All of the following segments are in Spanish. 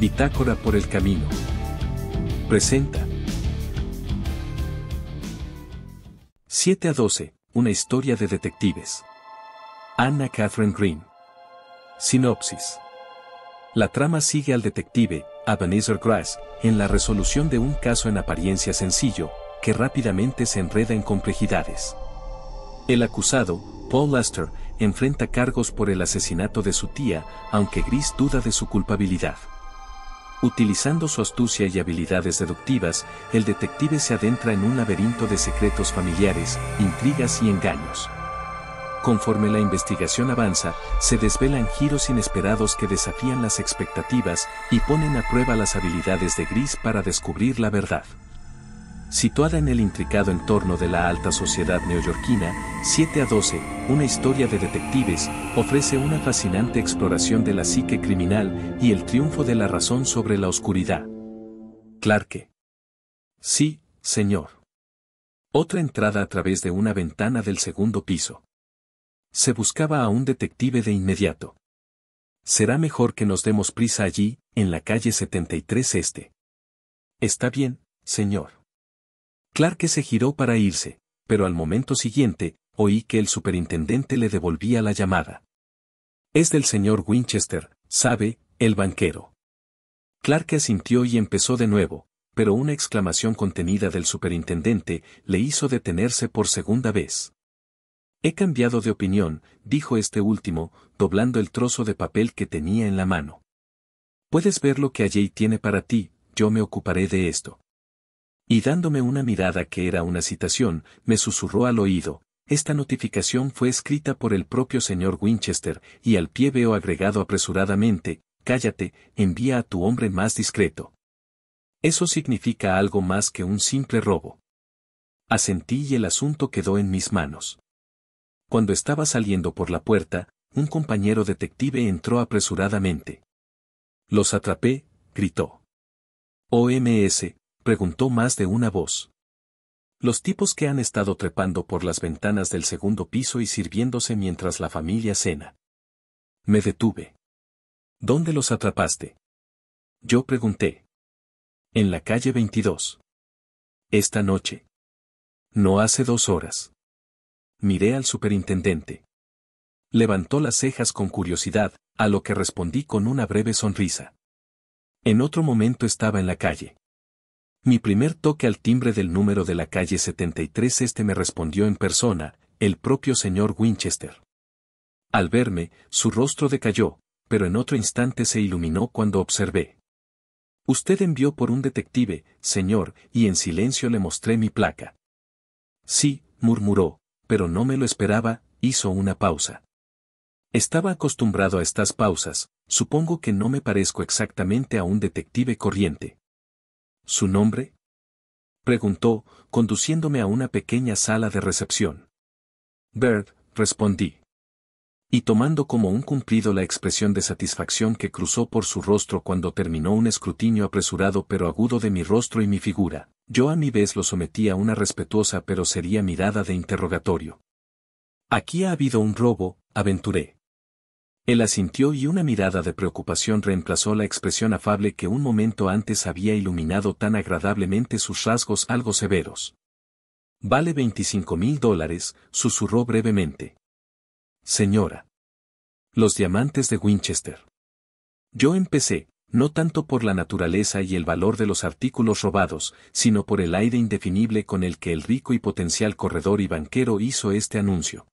Bitácora por el Camino. Presenta 7 a 12, una historia de detectives. Anna Catherine Green. Sinopsis. La trama sigue al detective, Ebenezer Grass, en la resolución de un caso en apariencia sencillo, que rápidamente se enreda en complejidades. El acusado, Paul Lester, enfrenta cargos por el asesinato de su tía, aunque Gris duda de su culpabilidad. Utilizando su astucia y habilidades deductivas, el detective se adentra en un laberinto de secretos familiares, intrigas y engaños. Conforme la investigación avanza, se desvelan giros inesperados que desafían las expectativas y ponen a prueba las habilidades de Gris para descubrir la verdad situada en el intricado entorno de la alta sociedad neoyorquina, 7 a 12, una historia de detectives, ofrece una fascinante exploración de la psique criminal y el triunfo de la razón sobre la oscuridad. Clarke. Sí, señor. Otra entrada a través de una ventana del segundo piso. Se buscaba a un detective de inmediato. Será mejor que nos demos prisa allí, en la calle 73 Este. Está bien, señor. Clarke se giró para irse, pero al momento siguiente, oí que el superintendente le devolvía la llamada. Es del señor Winchester, sabe, el banquero. Clark asintió y empezó de nuevo, pero una exclamación contenida del superintendente le hizo detenerse por segunda vez. He cambiado de opinión, dijo este último, doblando el trozo de papel que tenía en la mano. Puedes ver lo que allí tiene para ti, yo me ocuparé de esto. Y dándome una mirada que era una citación, me susurró al oído, esta notificación fue escrita por el propio señor Winchester, y al pie veo agregado apresuradamente, cállate, envía a tu hombre más discreto. Eso significa algo más que un simple robo. Asentí y el asunto quedó en mis manos. Cuando estaba saliendo por la puerta, un compañero detective entró apresuradamente. Los atrapé, gritó. OMS, Preguntó más de una voz. Los tipos que han estado trepando por las ventanas del segundo piso y sirviéndose mientras la familia cena. Me detuve. ¿Dónde los atrapaste? Yo pregunté. En la calle 22. Esta noche. No hace dos horas. Miré al superintendente. Levantó las cejas con curiosidad, a lo que respondí con una breve sonrisa. En otro momento estaba en la calle. Mi primer toque al timbre del número de la calle 73 este me respondió en persona, el propio señor Winchester. Al verme, su rostro decayó, pero en otro instante se iluminó cuando observé. Usted envió por un detective, señor, y en silencio le mostré mi placa. Sí, murmuró, pero no me lo esperaba, hizo una pausa. Estaba acostumbrado a estas pausas, supongo que no me parezco exactamente a un detective corriente. ¿Su nombre? preguntó, conduciéndome a una pequeña sala de recepción. Bird, respondí. Y tomando como un cumplido la expresión de satisfacción que cruzó por su rostro cuando terminó un escrutinio apresurado pero agudo de mi rostro y mi figura, yo a mi vez lo sometí a una respetuosa pero seria mirada de interrogatorio. Aquí ha habido un robo, aventuré. Él asintió y una mirada de preocupación reemplazó la expresión afable que un momento antes había iluminado tan agradablemente sus rasgos algo severos. Vale 25 mil dólares, susurró brevemente. Señora. Los diamantes de Winchester. Yo empecé, no tanto por la naturaleza y el valor de los artículos robados, sino por el aire indefinible con el que el rico y potencial corredor y banquero hizo este anuncio.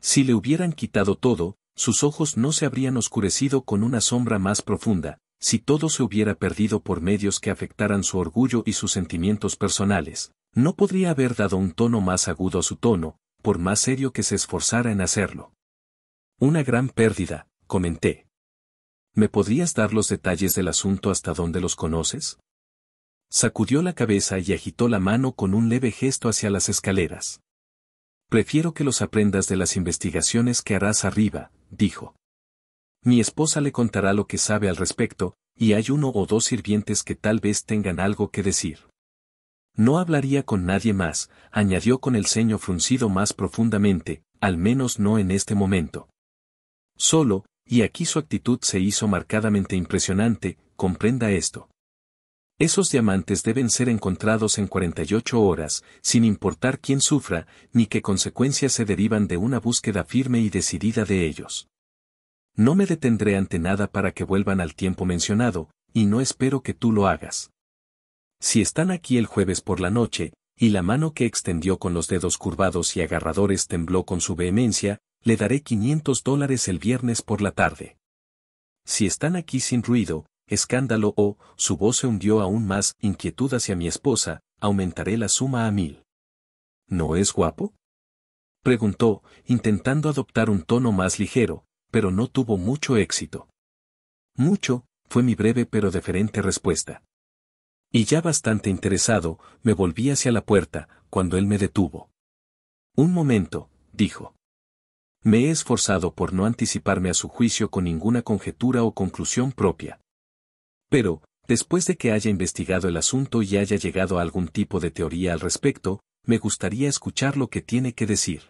Si le hubieran quitado todo, sus ojos no se habrían oscurecido con una sombra más profunda, si todo se hubiera perdido por medios que afectaran su orgullo y sus sentimientos personales. No podría haber dado un tono más agudo a su tono, por más serio que se esforzara en hacerlo. Una gran pérdida, comenté. ¿Me podrías dar los detalles del asunto hasta donde los conoces? Sacudió la cabeza y agitó la mano con un leve gesto hacia las escaleras. Prefiero que los aprendas de las investigaciones que harás arriba, dijo. Mi esposa le contará lo que sabe al respecto, y hay uno o dos sirvientes que tal vez tengan algo que decir. No hablaría con nadie más, añadió con el ceño fruncido más profundamente, al menos no en este momento. Solo, y aquí su actitud se hizo marcadamente impresionante, comprenda esto. Esos diamantes deben ser encontrados en 48 horas, sin importar quién sufra, ni qué consecuencias se derivan de una búsqueda firme y decidida de ellos. No me detendré ante nada para que vuelvan al tiempo mencionado, y no espero que tú lo hagas. Si están aquí el jueves por la noche, y la mano que extendió con los dedos curvados y agarradores tembló con su vehemencia, le daré 500 dólares el viernes por la tarde. Si están aquí sin ruido, escándalo o, su voz se hundió aún más, inquietud hacia mi esposa, aumentaré la suma a mil. ¿No es guapo? Preguntó, intentando adoptar un tono más ligero, pero no tuvo mucho éxito. Mucho, fue mi breve pero deferente respuesta. Y ya bastante interesado, me volví hacia la puerta, cuando él me detuvo. Un momento, dijo. Me he esforzado por no anticiparme a su juicio con ninguna conjetura o conclusión propia. Pero, después de que haya investigado el asunto y haya llegado a algún tipo de teoría al respecto, me gustaría escuchar lo que tiene que decir.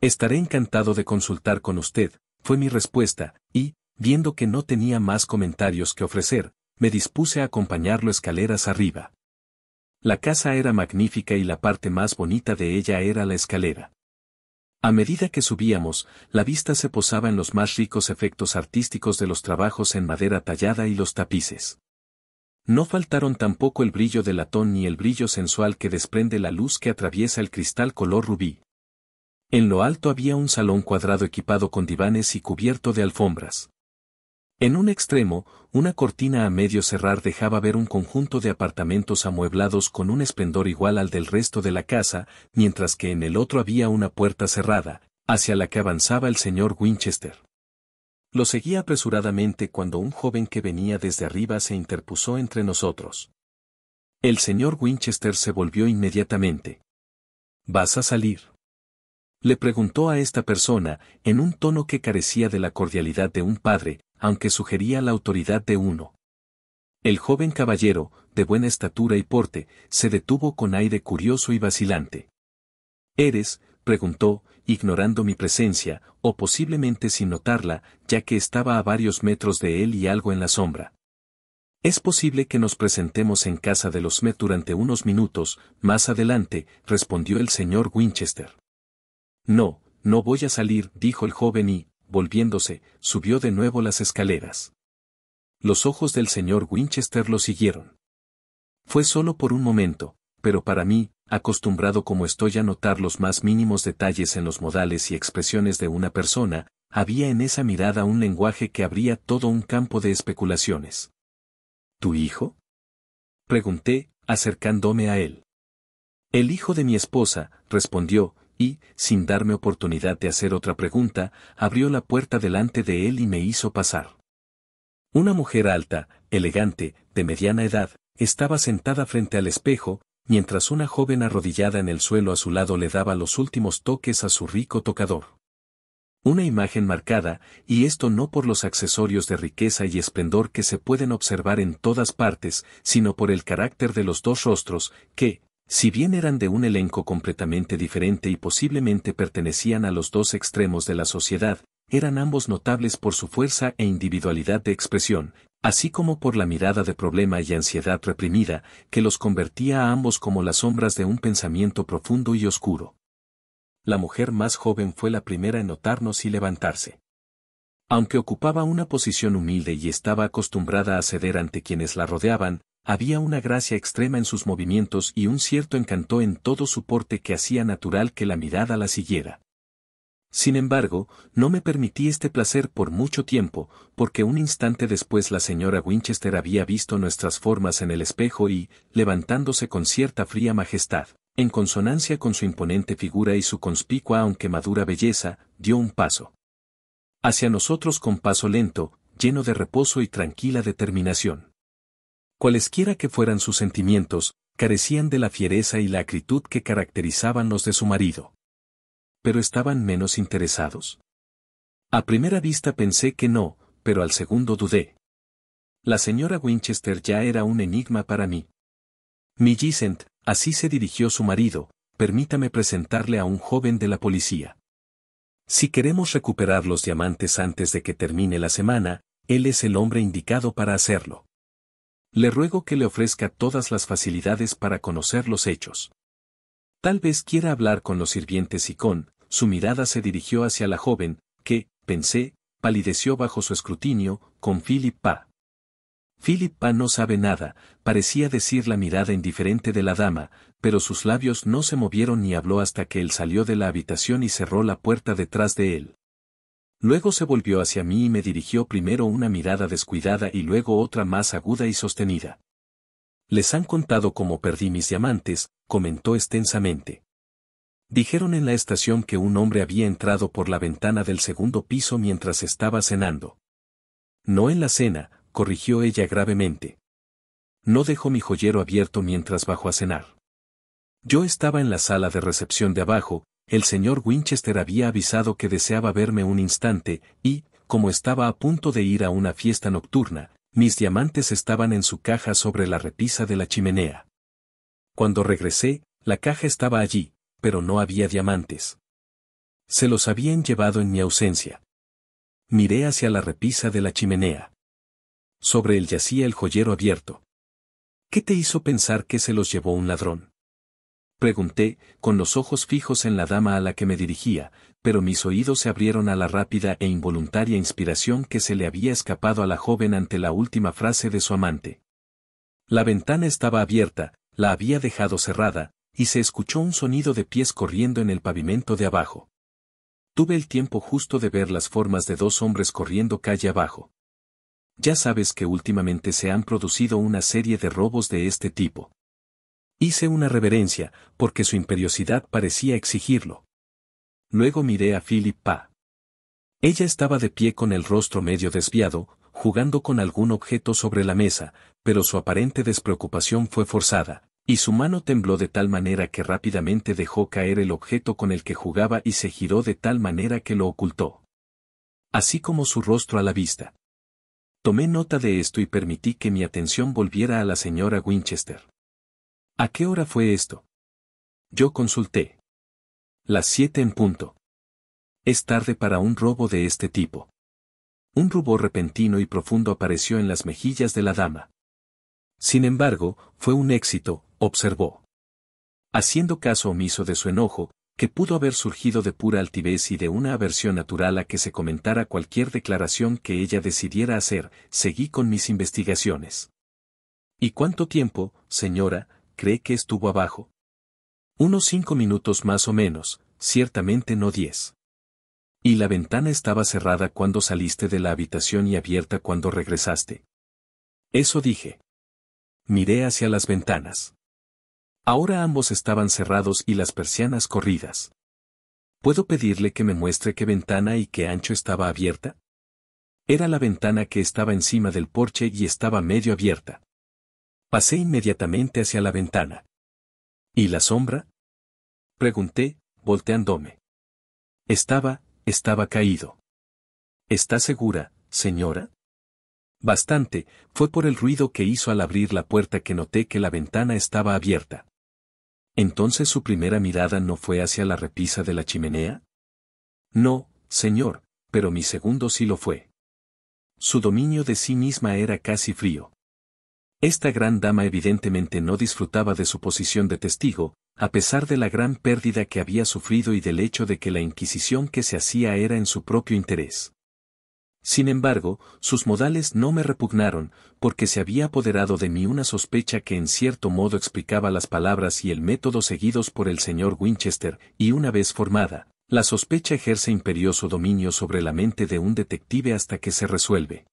Estaré encantado de consultar con usted, fue mi respuesta, y, viendo que no tenía más comentarios que ofrecer, me dispuse a acompañarlo escaleras arriba. La casa era magnífica y la parte más bonita de ella era la escalera. A medida que subíamos, la vista se posaba en los más ricos efectos artísticos de los trabajos en madera tallada y los tapices. No faltaron tampoco el brillo de latón ni el brillo sensual que desprende la luz que atraviesa el cristal color rubí. En lo alto había un salón cuadrado equipado con divanes y cubierto de alfombras. En un extremo, una cortina a medio cerrar dejaba ver un conjunto de apartamentos amueblados con un esplendor igual al del resto de la casa, mientras que en el otro había una puerta cerrada, hacia la que avanzaba el señor Winchester. Lo seguía apresuradamente cuando un joven que venía desde arriba se interpuso entre nosotros. El señor Winchester se volvió inmediatamente. ¿Vas a salir? Le preguntó a esta persona, en un tono que carecía de la cordialidad de un padre, aunque sugería la autoridad de uno. El joven caballero, de buena estatura y porte, se detuvo con aire curioso y vacilante. ¿Eres? preguntó, ignorando mi presencia, o posiblemente sin notarla, ya que estaba a varios metros de él y algo en la sombra. Es posible que nos presentemos en casa de los Met durante unos minutos, más adelante, respondió el señor Winchester. No, no voy a salir, dijo el joven y, volviéndose, subió de nuevo las escaleras. Los ojos del señor Winchester lo siguieron. Fue solo por un momento, pero para mí, acostumbrado como estoy a notar los más mínimos detalles en los modales y expresiones de una persona, había en esa mirada un lenguaje que abría todo un campo de especulaciones. ¿Tu hijo? Pregunté, acercándome a él. El hijo de mi esposa, respondió, y, sin darme oportunidad de hacer otra pregunta, abrió la puerta delante de él y me hizo pasar. Una mujer alta, elegante, de mediana edad, estaba sentada frente al espejo, mientras una joven arrodillada en el suelo a su lado le daba los últimos toques a su rico tocador. Una imagen marcada, y esto no por los accesorios de riqueza y esplendor que se pueden observar en todas partes, sino por el carácter de los dos rostros, que, si bien eran de un elenco completamente diferente y posiblemente pertenecían a los dos extremos de la sociedad, eran ambos notables por su fuerza e individualidad de expresión, así como por la mirada de problema y ansiedad reprimida, que los convertía a ambos como las sombras de un pensamiento profundo y oscuro. La mujer más joven fue la primera en notarnos y levantarse. Aunque ocupaba una posición humilde y estaba acostumbrada a ceder ante quienes la rodeaban, había una gracia extrema en sus movimientos y un cierto encanto en todo su porte que hacía natural que la mirada la siguiera. Sin embargo, no me permití este placer por mucho tiempo, porque un instante después la señora Winchester había visto nuestras formas en el espejo y, levantándose con cierta fría majestad, en consonancia con su imponente figura y su conspicua aunque madura belleza, dio un paso. Hacia nosotros con paso lento, lleno de reposo y tranquila determinación. Cualesquiera que fueran sus sentimientos, carecían de la fiereza y la acritud que caracterizaban los de su marido. Pero estaban menos interesados. A primera vista pensé que no, pero al segundo dudé. La señora Winchester ya era un enigma para mí. Gisent, así se dirigió su marido, permítame presentarle a un joven de la policía. Si queremos recuperar los diamantes antes de que termine la semana, él es el hombre indicado para hacerlo. Le ruego que le ofrezca todas las facilidades para conocer los hechos. Tal vez quiera hablar con los sirvientes y con, su mirada se dirigió hacia la joven, que, pensé, palideció bajo su escrutinio, con Philip Pa. no sabe nada, parecía decir la mirada indiferente de la dama, pero sus labios no se movieron ni habló hasta que él salió de la habitación y cerró la puerta detrás de él. Luego se volvió hacia mí y me dirigió primero una mirada descuidada y luego otra más aguda y sostenida. Les han contado cómo perdí mis diamantes, comentó extensamente. Dijeron en la estación que un hombre había entrado por la ventana del segundo piso mientras estaba cenando. No en la cena, corrigió ella gravemente. No dejó mi joyero abierto mientras bajó a cenar. Yo estaba en la sala de recepción de abajo, el señor Winchester había avisado que deseaba verme un instante, y, como estaba a punto de ir a una fiesta nocturna, mis diamantes estaban en su caja sobre la repisa de la chimenea. Cuando regresé, la caja estaba allí, pero no había diamantes. Se los habían llevado en mi ausencia. Miré hacia la repisa de la chimenea. Sobre él yacía el joyero abierto. ¿Qué te hizo pensar que se los llevó un ladrón? pregunté, con los ojos fijos en la dama a la que me dirigía, pero mis oídos se abrieron a la rápida e involuntaria inspiración que se le había escapado a la joven ante la última frase de su amante. La ventana estaba abierta, la había dejado cerrada, y se escuchó un sonido de pies corriendo en el pavimento de abajo. Tuve el tiempo justo de ver las formas de dos hombres corriendo calle abajo. Ya sabes que últimamente se han producido una serie de robos de este tipo. Hice una reverencia, porque su imperiosidad parecía exigirlo. Luego miré a Philip Ella estaba de pie con el rostro medio desviado, jugando con algún objeto sobre la mesa, pero su aparente despreocupación fue forzada, y su mano tembló de tal manera que rápidamente dejó caer el objeto con el que jugaba y se giró de tal manera que lo ocultó. Así como su rostro a la vista. Tomé nota de esto y permití que mi atención volviera a la señora Winchester. ¿A qué hora fue esto? Yo consulté. Las siete en punto. Es tarde para un robo de este tipo. Un rubor repentino y profundo apareció en las mejillas de la dama. Sin embargo, fue un éxito, observó. Haciendo caso omiso de su enojo, que pudo haber surgido de pura altivez y de una aversión natural a que se comentara cualquier declaración que ella decidiera hacer, seguí con mis investigaciones. ¿Y cuánto tiempo, señora, cree que estuvo abajo. Unos cinco minutos más o menos, ciertamente no diez. Y la ventana estaba cerrada cuando saliste de la habitación y abierta cuando regresaste. Eso dije. Miré hacia las ventanas. Ahora ambos estaban cerrados y las persianas corridas. ¿Puedo pedirle que me muestre qué ventana y qué ancho estaba abierta? Era la ventana que estaba encima del porche y estaba medio abierta. Pasé inmediatamente hacia la ventana. ¿Y la sombra? Pregunté, volteándome. Estaba, estaba caído. ¿Está segura, señora? Bastante, fue por el ruido que hizo al abrir la puerta que noté que la ventana estaba abierta. Entonces su primera mirada no fue hacia la repisa de la chimenea? No, señor, pero mi segundo sí lo fue. Su dominio de sí misma era casi frío. Esta gran dama evidentemente no disfrutaba de su posición de testigo, a pesar de la gran pérdida que había sufrido y del hecho de que la inquisición que se hacía era en su propio interés. Sin embargo, sus modales no me repugnaron, porque se había apoderado de mí una sospecha que en cierto modo explicaba las palabras y el método seguidos por el señor Winchester, y una vez formada, la sospecha ejerce imperioso dominio sobre la mente de un detective hasta que se resuelve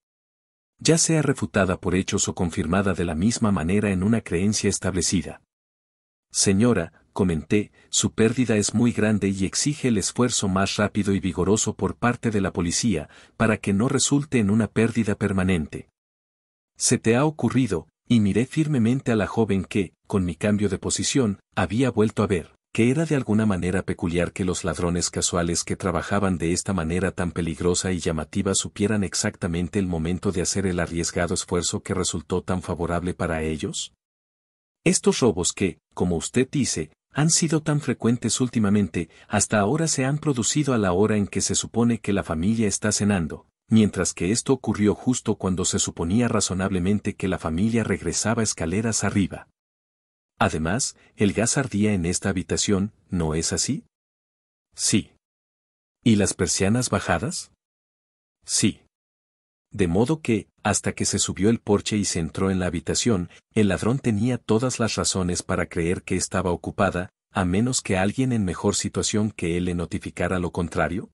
ya sea refutada por hechos o confirmada de la misma manera en una creencia establecida. Señora, comenté, su pérdida es muy grande y exige el esfuerzo más rápido y vigoroso por parte de la policía, para que no resulte en una pérdida permanente. Se te ha ocurrido, y miré firmemente a la joven que, con mi cambio de posición, había vuelto a ver que era de alguna manera peculiar que los ladrones casuales que trabajaban de esta manera tan peligrosa y llamativa supieran exactamente el momento de hacer el arriesgado esfuerzo que resultó tan favorable para ellos? Estos robos que, como usted dice, han sido tan frecuentes últimamente, hasta ahora se han producido a la hora en que se supone que la familia está cenando, mientras que esto ocurrió justo cuando se suponía razonablemente que la familia regresaba escaleras arriba. Además, el gas ardía en esta habitación, ¿no es así? Sí. ¿Y las persianas bajadas? Sí. De modo que, hasta que se subió el porche y se entró en la habitación, el ladrón tenía todas las razones para creer que estaba ocupada, a menos que alguien en mejor situación que él le notificara lo contrario.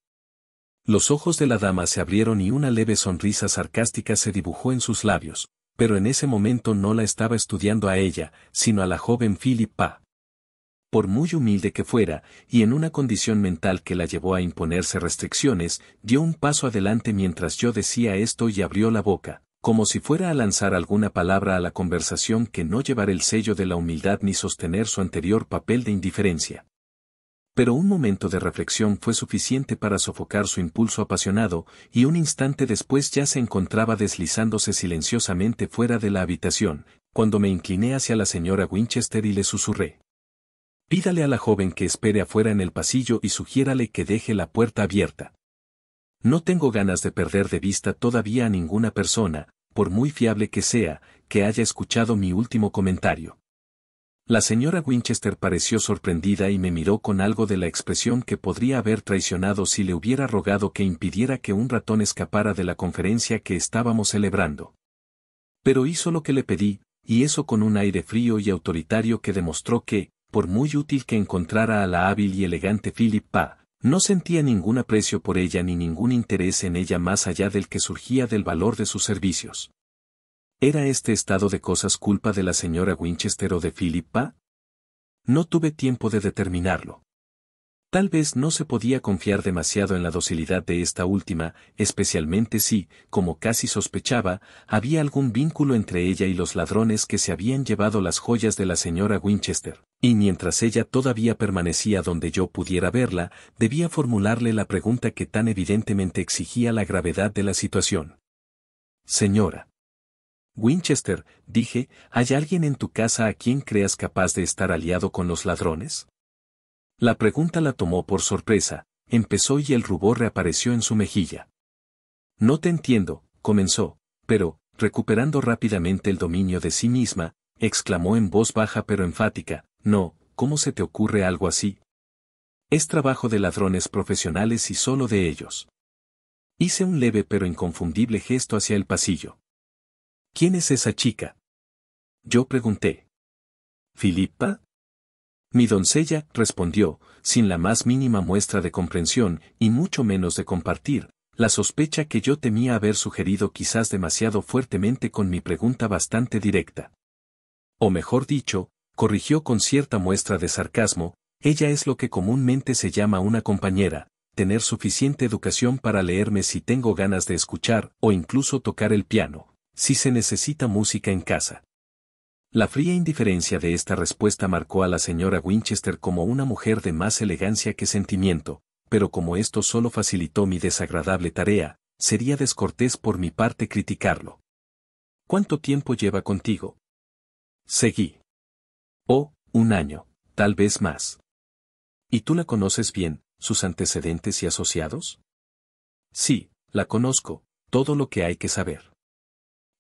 Los ojos de la dama se abrieron y una leve sonrisa sarcástica se dibujó en sus labios, pero en ese momento no la estaba estudiando a ella, sino a la joven Philippa. Por muy humilde que fuera, y en una condición mental que la llevó a imponerse restricciones, dio un paso adelante mientras yo decía esto y abrió la boca, como si fuera a lanzar alguna palabra a la conversación que no llevar el sello de la humildad ni sostener su anterior papel de indiferencia pero un momento de reflexión fue suficiente para sofocar su impulso apasionado, y un instante después ya se encontraba deslizándose silenciosamente fuera de la habitación, cuando me incliné hacia la señora Winchester y le susurré. Pídale a la joven que espere afuera en el pasillo y sugiérale que deje la puerta abierta. No tengo ganas de perder de vista todavía a ninguna persona, por muy fiable que sea, que haya escuchado mi último comentario. La señora Winchester pareció sorprendida y me miró con algo de la expresión que podría haber traicionado si le hubiera rogado que impidiera que un ratón escapara de la conferencia que estábamos celebrando. Pero hizo lo que le pedí, y eso con un aire frío y autoritario que demostró que, por muy útil que encontrara a la hábil y elegante Philip Pa, no sentía ningún aprecio por ella ni ningún interés en ella más allá del que surgía del valor de sus servicios. ¿Era este estado de cosas culpa de la señora Winchester o de Philippa? No tuve tiempo de determinarlo. Tal vez no se podía confiar demasiado en la docilidad de esta última, especialmente si, como casi sospechaba, había algún vínculo entre ella y los ladrones que se habían llevado las joyas de la señora Winchester, y mientras ella todavía permanecía donde yo pudiera verla, debía formularle la pregunta que tan evidentemente exigía la gravedad de la situación. Señora, Winchester, dije, ¿hay alguien en tu casa a quien creas capaz de estar aliado con los ladrones? La pregunta la tomó por sorpresa, empezó y el rubor reapareció en su mejilla. No te entiendo, comenzó, pero, recuperando rápidamente el dominio de sí misma, exclamó en voz baja pero enfática, no, ¿cómo se te ocurre algo así? Es trabajo de ladrones profesionales y solo de ellos. Hice un leve pero inconfundible gesto hacia el pasillo. ¿Quién es esa chica? Yo pregunté. ¿Filipa? Mi doncella respondió, sin la más mínima muestra de comprensión y mucho menos de compartir, la sospecha que yo temía haber sugerido quizás demasiado fuertemente con mi pregunta bastante directa. O mejor dicho, corrigió con cierta muestra de sarcasmo, ella es lo que comúnmente se llama una compañera, tener suficiente educación para leerme si tengo ganas de escuchar o incluso tocar el piano, si se necesita música en casa. La fría indiferencia de esta respuesta marcó a la señora Winchester como una mujer de más elegancia que sentimiento, pero como esto solo facilitó mi desagradable tarea, sería descortés por mi parte criticarlo. ¿Cuánto tiempo lleva contigo? Seguí. Oh, un año, tal vez más. ¿Y tú la conoces bien, sus antecedentes y asociados? Sí, la conozco, todo lo que hay que saber.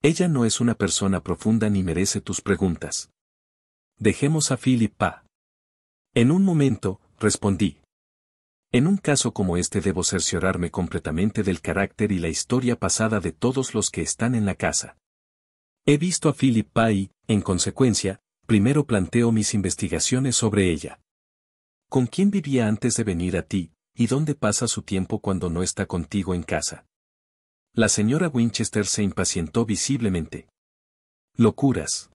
Ella no es una persona profunda ni merece tus preguntas. Dejemos a Philip pa. En un momento, respondí. En un caso como este debo cerciorarme completamente del carácter y la historia pasada de todos los que están en la casa. He visto a Philip pa y, en consecuencia, primero planteo mis investigaciones sobre ella. ¿Con quién vivía antes de venir a ti, y dónde pasa su tiempo cuando no está contigo en casa? La señora Winchester se impacientó visiblemente. Locuras.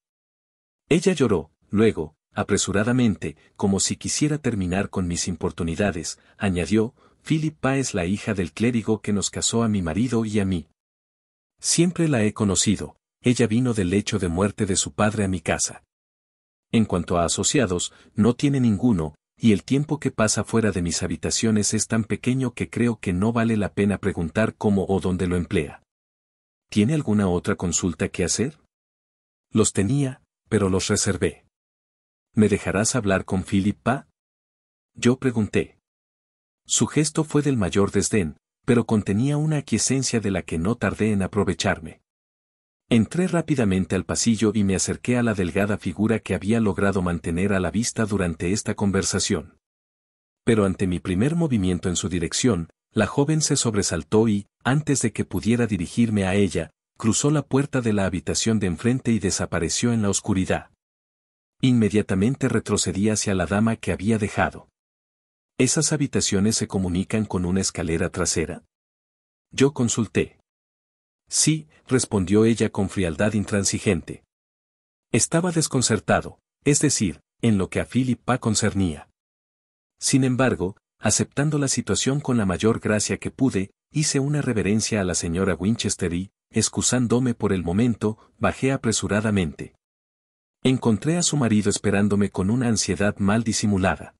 Ella lloró, luego, apresuradamente, como si quisiera terminar con mis importunidades, añadió, Philip es la hija del clérigo que nos casó a mi marido y a mí. Siempre la he conocido, ella vino del lecho de muerte de su padre a mi casa. En cuanto a asociados, no tiene ninguno, y el tiempo que pasa fuera de mis habitaciones es tan pequeño que creo que no vale la pena preguntar cómo o dónde lo emplea. ¿Tiene alguna otra consulta que hacer? Los tenía, pero los reservé. ¿Me dejarás hablar con Philippa? Yo pregunté. Su gesto fue del mayor desdén, pero contenía una aquiescencia de la que no tardé en aprovecharme. Entré rápidamente al pasillo y me acerqué a la delgada figura que había logrado mantener a la vista durante esta conversación. Pero ante mi primer movimiento en su dirección, la joven se sobresaltó y, antes de que pudiera dirigirme a ella, cruzó la puerta de la habitación de enfrente y desapareció en la oscuridad. Inmediatamente retrocedí hacia la dama que había dejado. ¿Esas habitaciones se comunican con una escalera trasera? Yo consulté. Sí, respondió ella con frialdad intransigente. Estaba desconcertado, es decir, en lo que a Philippa concernía. Sin embargo, aceptando la situación con la mayor gracia que pude, hice una reverencia a la señora Winchester y, excusándome por el momento, bajé apresuradamente. Encontré a su marido esperándome con una ansiedad mal disimulada.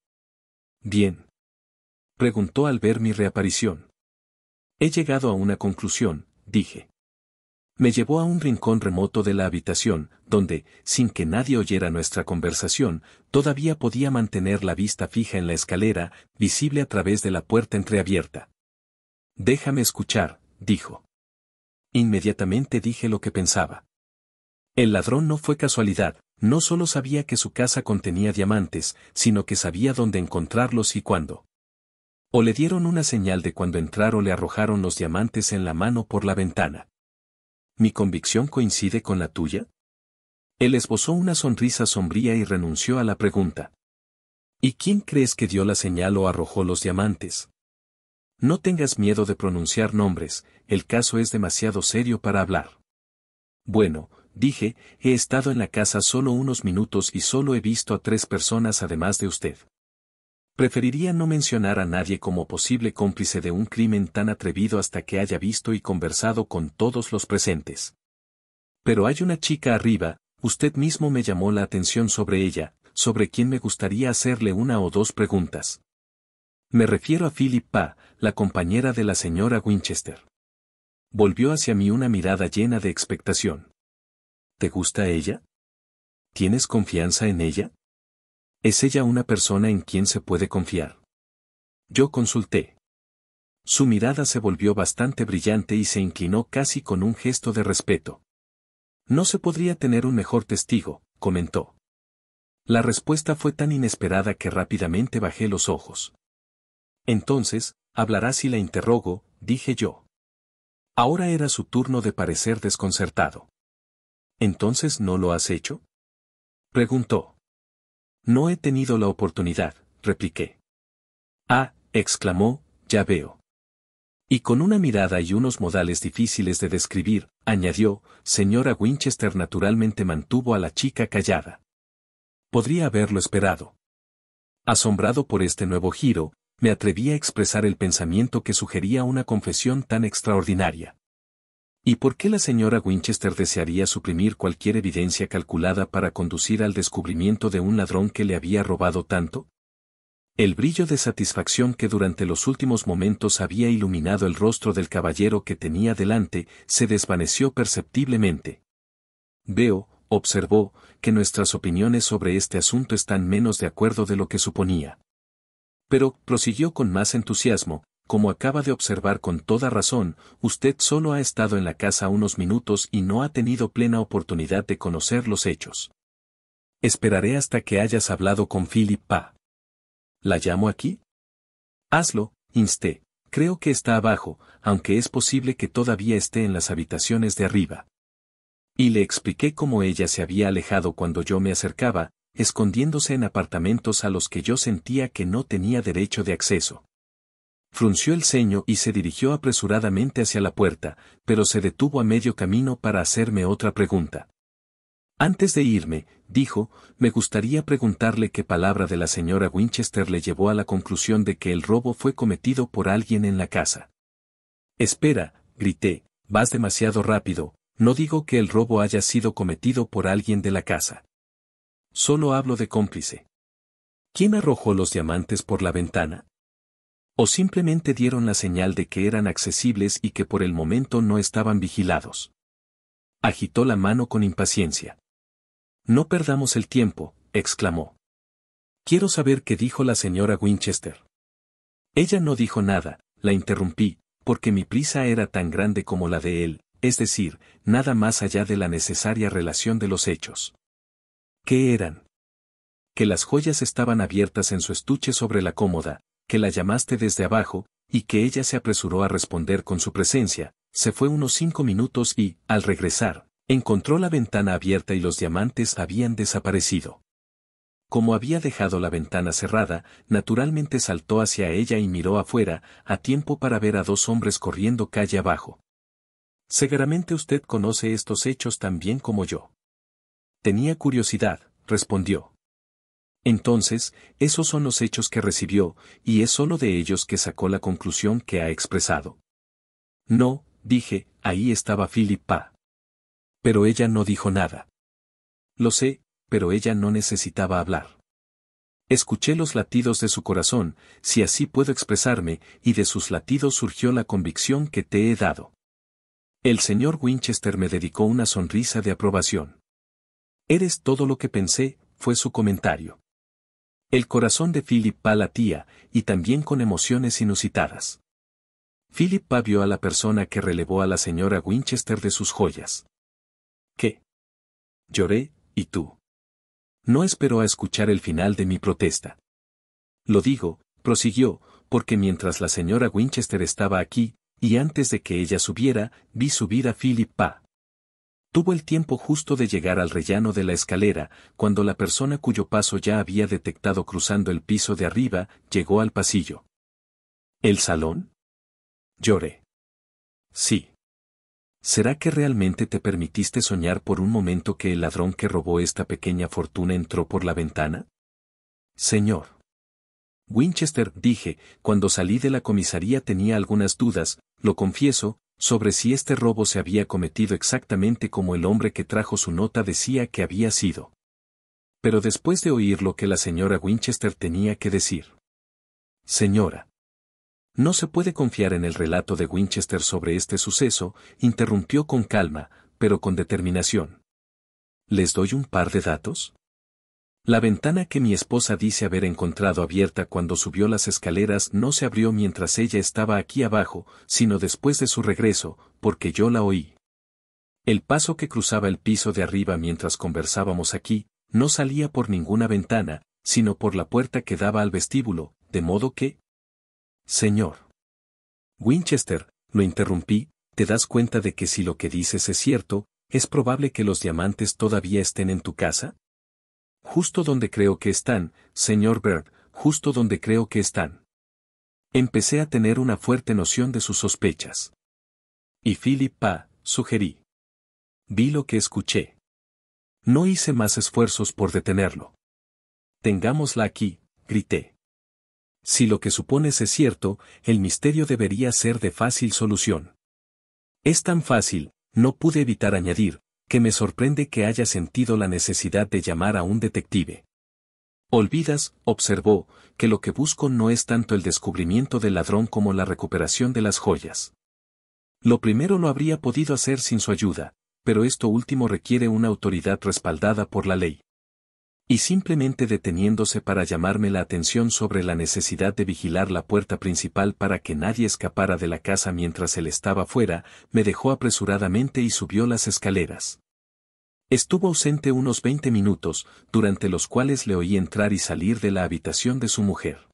Bien. Preguntó al ver mi reaparición. He llegado a una conclusión, dije. Me llevó a un rincón remoto de la habitación, donde, sin que nadie oyera nuestra conversación, todavía podía mantener la vista fija en la escalera, visible a través de la puerta entreabierta. Déjame escuchar, dijo. Inmediatamente dije lo que pensaba. El ladrón no fue casualidad, no solo sabía que su casa contenía diamantes, sino que sabía dónde encontrarlos y cuándo. O le dieron una señal de cuando entrar o le arrojaron los diamantes en la mano por la ventana. ¿mi convicción coincide con la tuya? Él esbozó una sonrisa sombría y renunció a la pregunta. ¿Y quién crees que dio la señal o arrojó los diamantes? No tengas miedo de pronunciar nombres, el caso es demasiado serio para hablar. Bueno, dije, he estado en la casa solo unos minutos y solo he visto a tres personas además de usted. Preferiría no mencionar a nadie como posible cómplice de un crimen tan atrevido hasta que haya visto y conversado con todos los presentes. Pero hay una chica arriba, usted mismo me llamó la atención sobre ella, sobre quien me gustaría hacerle una o dos preguntas. Me refiero a Philip la compañera de la señora Winchester. Volvió hacia mí una mirada llena de expectación. ¿Te gusta ella? ¿Tienes confianza en ella? ¿Es ella una persona en quien se puede confiar? Yo consulté. Su mirada se volvió bastante brillante y se inclinó casi con un gesto de respeto. No se podría tener un mejor testigo, comentó. La respuesta fue tan inesperada que rápidamente bajé los ojos. Entonces, hablará si la interrogo, dije yo. Ahora era su turno de parecer desconcertado. ¿Entonces no lo has hecho? Preguntó. No he tenido la oportunidad, repliqué. Ah, exclamó, ya veo. Y con una mirada y unos modales difíciles de describir, añadió, señora Winchester naturalmente mantuvo a la chica callada. Podría haberlo esperado. Asombrado por este nuevo giro, me atreví a expresar el pensamiento que sugería una confesión tan extraordinaria. ¿Y por qué la señora Winchester desearía suprimir cualquier evidencia calculada para conducir al descubrimiento de un ladrón que le había robado tanto? El brillo de satisfacción que durante los últimos momentos había iluminado el rostro del caballero que tenía delante se desvaneció perceptiblemente. Veo, observó, que nuestras opiniones sobre este asunto están menos de acuerdo de lo que suponía. Pero, prosiguió con más entusiasmo, como acaba de observar con toda razón, usted solo ha estado en la casa unos minutos y no ha tenido plena oportunidad de conocer los hechos. Esperaré hasta que hayas hablado con Philip Pa. ¿La llamo aquí? Hazlo, insté. Creo que está abajo, aunque es posible que todavía esté en las habitaciones de arriba. Y le expliqué cómo ella se había alejado cuando yo me acercaba, escondiéndose en apartamentos a los que yo sentía que no tenía derecho de acceso. Frunció el ceño y se dirigió apresuradamente hacia la puerta, pero se detuvo a medio camino para hacerme otra pregunta. Antes de irme, dijo, me gustaría preguntarle qué palabra de la señora Winchester le llevó a la conclusión de que el robo fue cometido por alguien en la casa. Espera, grité, vas demasiado rápido, no digo que el robo haya sido cometido por alguien de la casa. Solo hablo de cómplice. ¿Quién arrojó los diamantes por la ventana? O simplemente dieron la señal de que eran accesibles y que por el momento no estaban vigilados. Agitó la mano con impaciencia. No perdamos el tiempo, exclamó. Quiero saber qué dijo la señora Winchester. Ella no dijo nada, la interrumpí, porque mi prisa era tan grande como la de él, es decir, nada más allá de la necesaria relación de los hechos. ¿Qué eran? Que las joyas estaban abiertas en su estuche sobre la cómoda, que la llamaste desde abajo, y que ella se apresuró a responder con su presencia, se fue unos cinco minutos y, al regresar, encontró la ventana abierta y los diamantes habían desaparecido. Como había dejado la ventana cerrada, naturalmente saltó hacia ella y miró afuera, a tiempo para ver a dos hombres corriendo calle abajo. Seguramente usted conoce estos hechos tan bien como yo. Tenía curiosidad, respondió. Entonces, esos son los hechos que recibió, y es solo de ellos que sacó la conclusión que ha expresado. No, dije, ahí estaba Philippa. Pero ella no dijo nada. Lo sé, pero ella no necesitaba hablar. Escuché los latidos de su corazón, si así puedo expresarme, y de sus latidos surgió la convicción que te he dado. El señor Winchester me dedicó una sonrisa de aprobación. Eres todo lo que pensé, fue su comentario. El corazón de Philip Pa latía, y también con emociones inusitadas. Philip Pa vio a la persona que relevó a la señora Winchester de sus joyas. ¿Qué? Lloré, ¿y tú? No esperó a escuchar el final de mi protesta. Lo digo, prosiguió, porque mientras la señora Winchester estaba aquí, y antes de que ella subiera, vi subir a Philip Pa. Tuvo el tiempo justo de llegar al rellano de la escalera, cuando la persona cuyo paso ya había detectado cruzando el piso de arriba, llegó al pasillo. ¿El salón? Lloré. Sí. ¿Será que realmente te permitiste soñar por un momento que el ladrón que robó esta pequeña fortuna entró por la ventana? Señor. Winchester, dije, cuando salí de la comisaría tenía algunas dudas, lo confieso, sobre si este robo se había cometido exactamente como el hombre que trajo su nota decía que había sido. Pero después de oír lo que la señora Winchester tenía que decir. Señora. No se puede confiar en el relato de Winchester sobre este suceso, interrumpió con calma, pero con determinación. ¿Les doy un par de datos? La ventana que mi esposa dice haber encontrado abierta cuando subió las escaleras no se abrió mientras ella estaba aquí abajo, sino después de su regreso, porque yo la oí. El paso que cruzaba el piso de arriba mientras conversábamos aquí, no salía por ninguna ventana, sino por la puerta que daba al vestíbulo, de modo que... Señor. Winchester, lo interrumpí, te das cuenta de que si lo que dices es cierto, es probable que los diamantes todavía estén en tu casa? justo donde creo que están, señor Bird, justo donde creo que están. Empecé a tener una fuerte noción de sus sospechas. Y Philip sugerí. Vi lo que escuché. No hice más esfuerzos por detenerlo. Tengámosla aquí, grité. Si lo que supones es cierto, el misterio debería ser de fácil solución. Es tan fácil, no pude evitar añadir, que me sorprende que haya sentido la necesidad de llamar a un detective. Olvidas, observó, que lo que busco no es tanto el descubrimiento del ladrón como la recuperación de las joyas. Lo primero lo habría podido hacer sin su ayuda, pero esto último requiere una autoridad respaldada por la ley y simplemente deteniéndose para llamarme la atención sobre la necesidad de vigilar la puerta principal para que nadie escapara de la casa mientras él estaba fuera, me dejó apresuradamente y subió las escaleras. Estuvo ausente unos veinte minutos, durante los cuales le oí entrar y salir de la habitación de su mujer.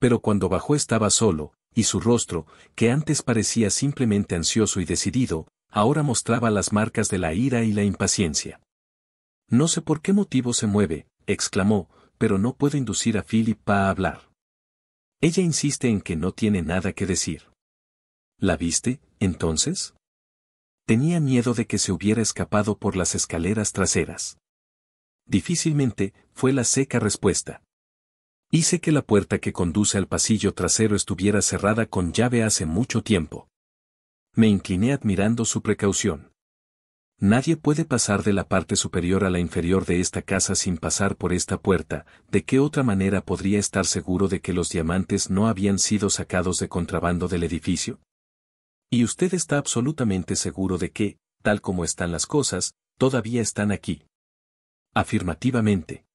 Pero cuando bajó estaba solo, y su rostro, que antes parecía simplemente ansioso y decidido, ahora mostraba las marcas de la ira y la impaciencia. No sé por qué motivo se mueve, exclamó, pero no puedo inducir a Philip a hablar. Ella insiste en que no tiene nada que decir. ¿La viste, entonces? Tenía miedo de que se hubiera escapado por las escaleras traseras. Difícilmente, fue la seca respuesta. Hice que la puerta que conduce al pasillo trasero estuviera cerrada con llave hace mucho tiempo. Me incliné admirando su precaución. Nadie puede pasar de la parte superior a la inferior de esta casa sin pasar por esta puerta, ¿de qué otra manera podría estar seguro de que los diamantes no habían sido sacados de contrabando del edificio? Y usted está absolutamente seguro de que, tal como están las cosas, todavía están aquí. Afirmativamente.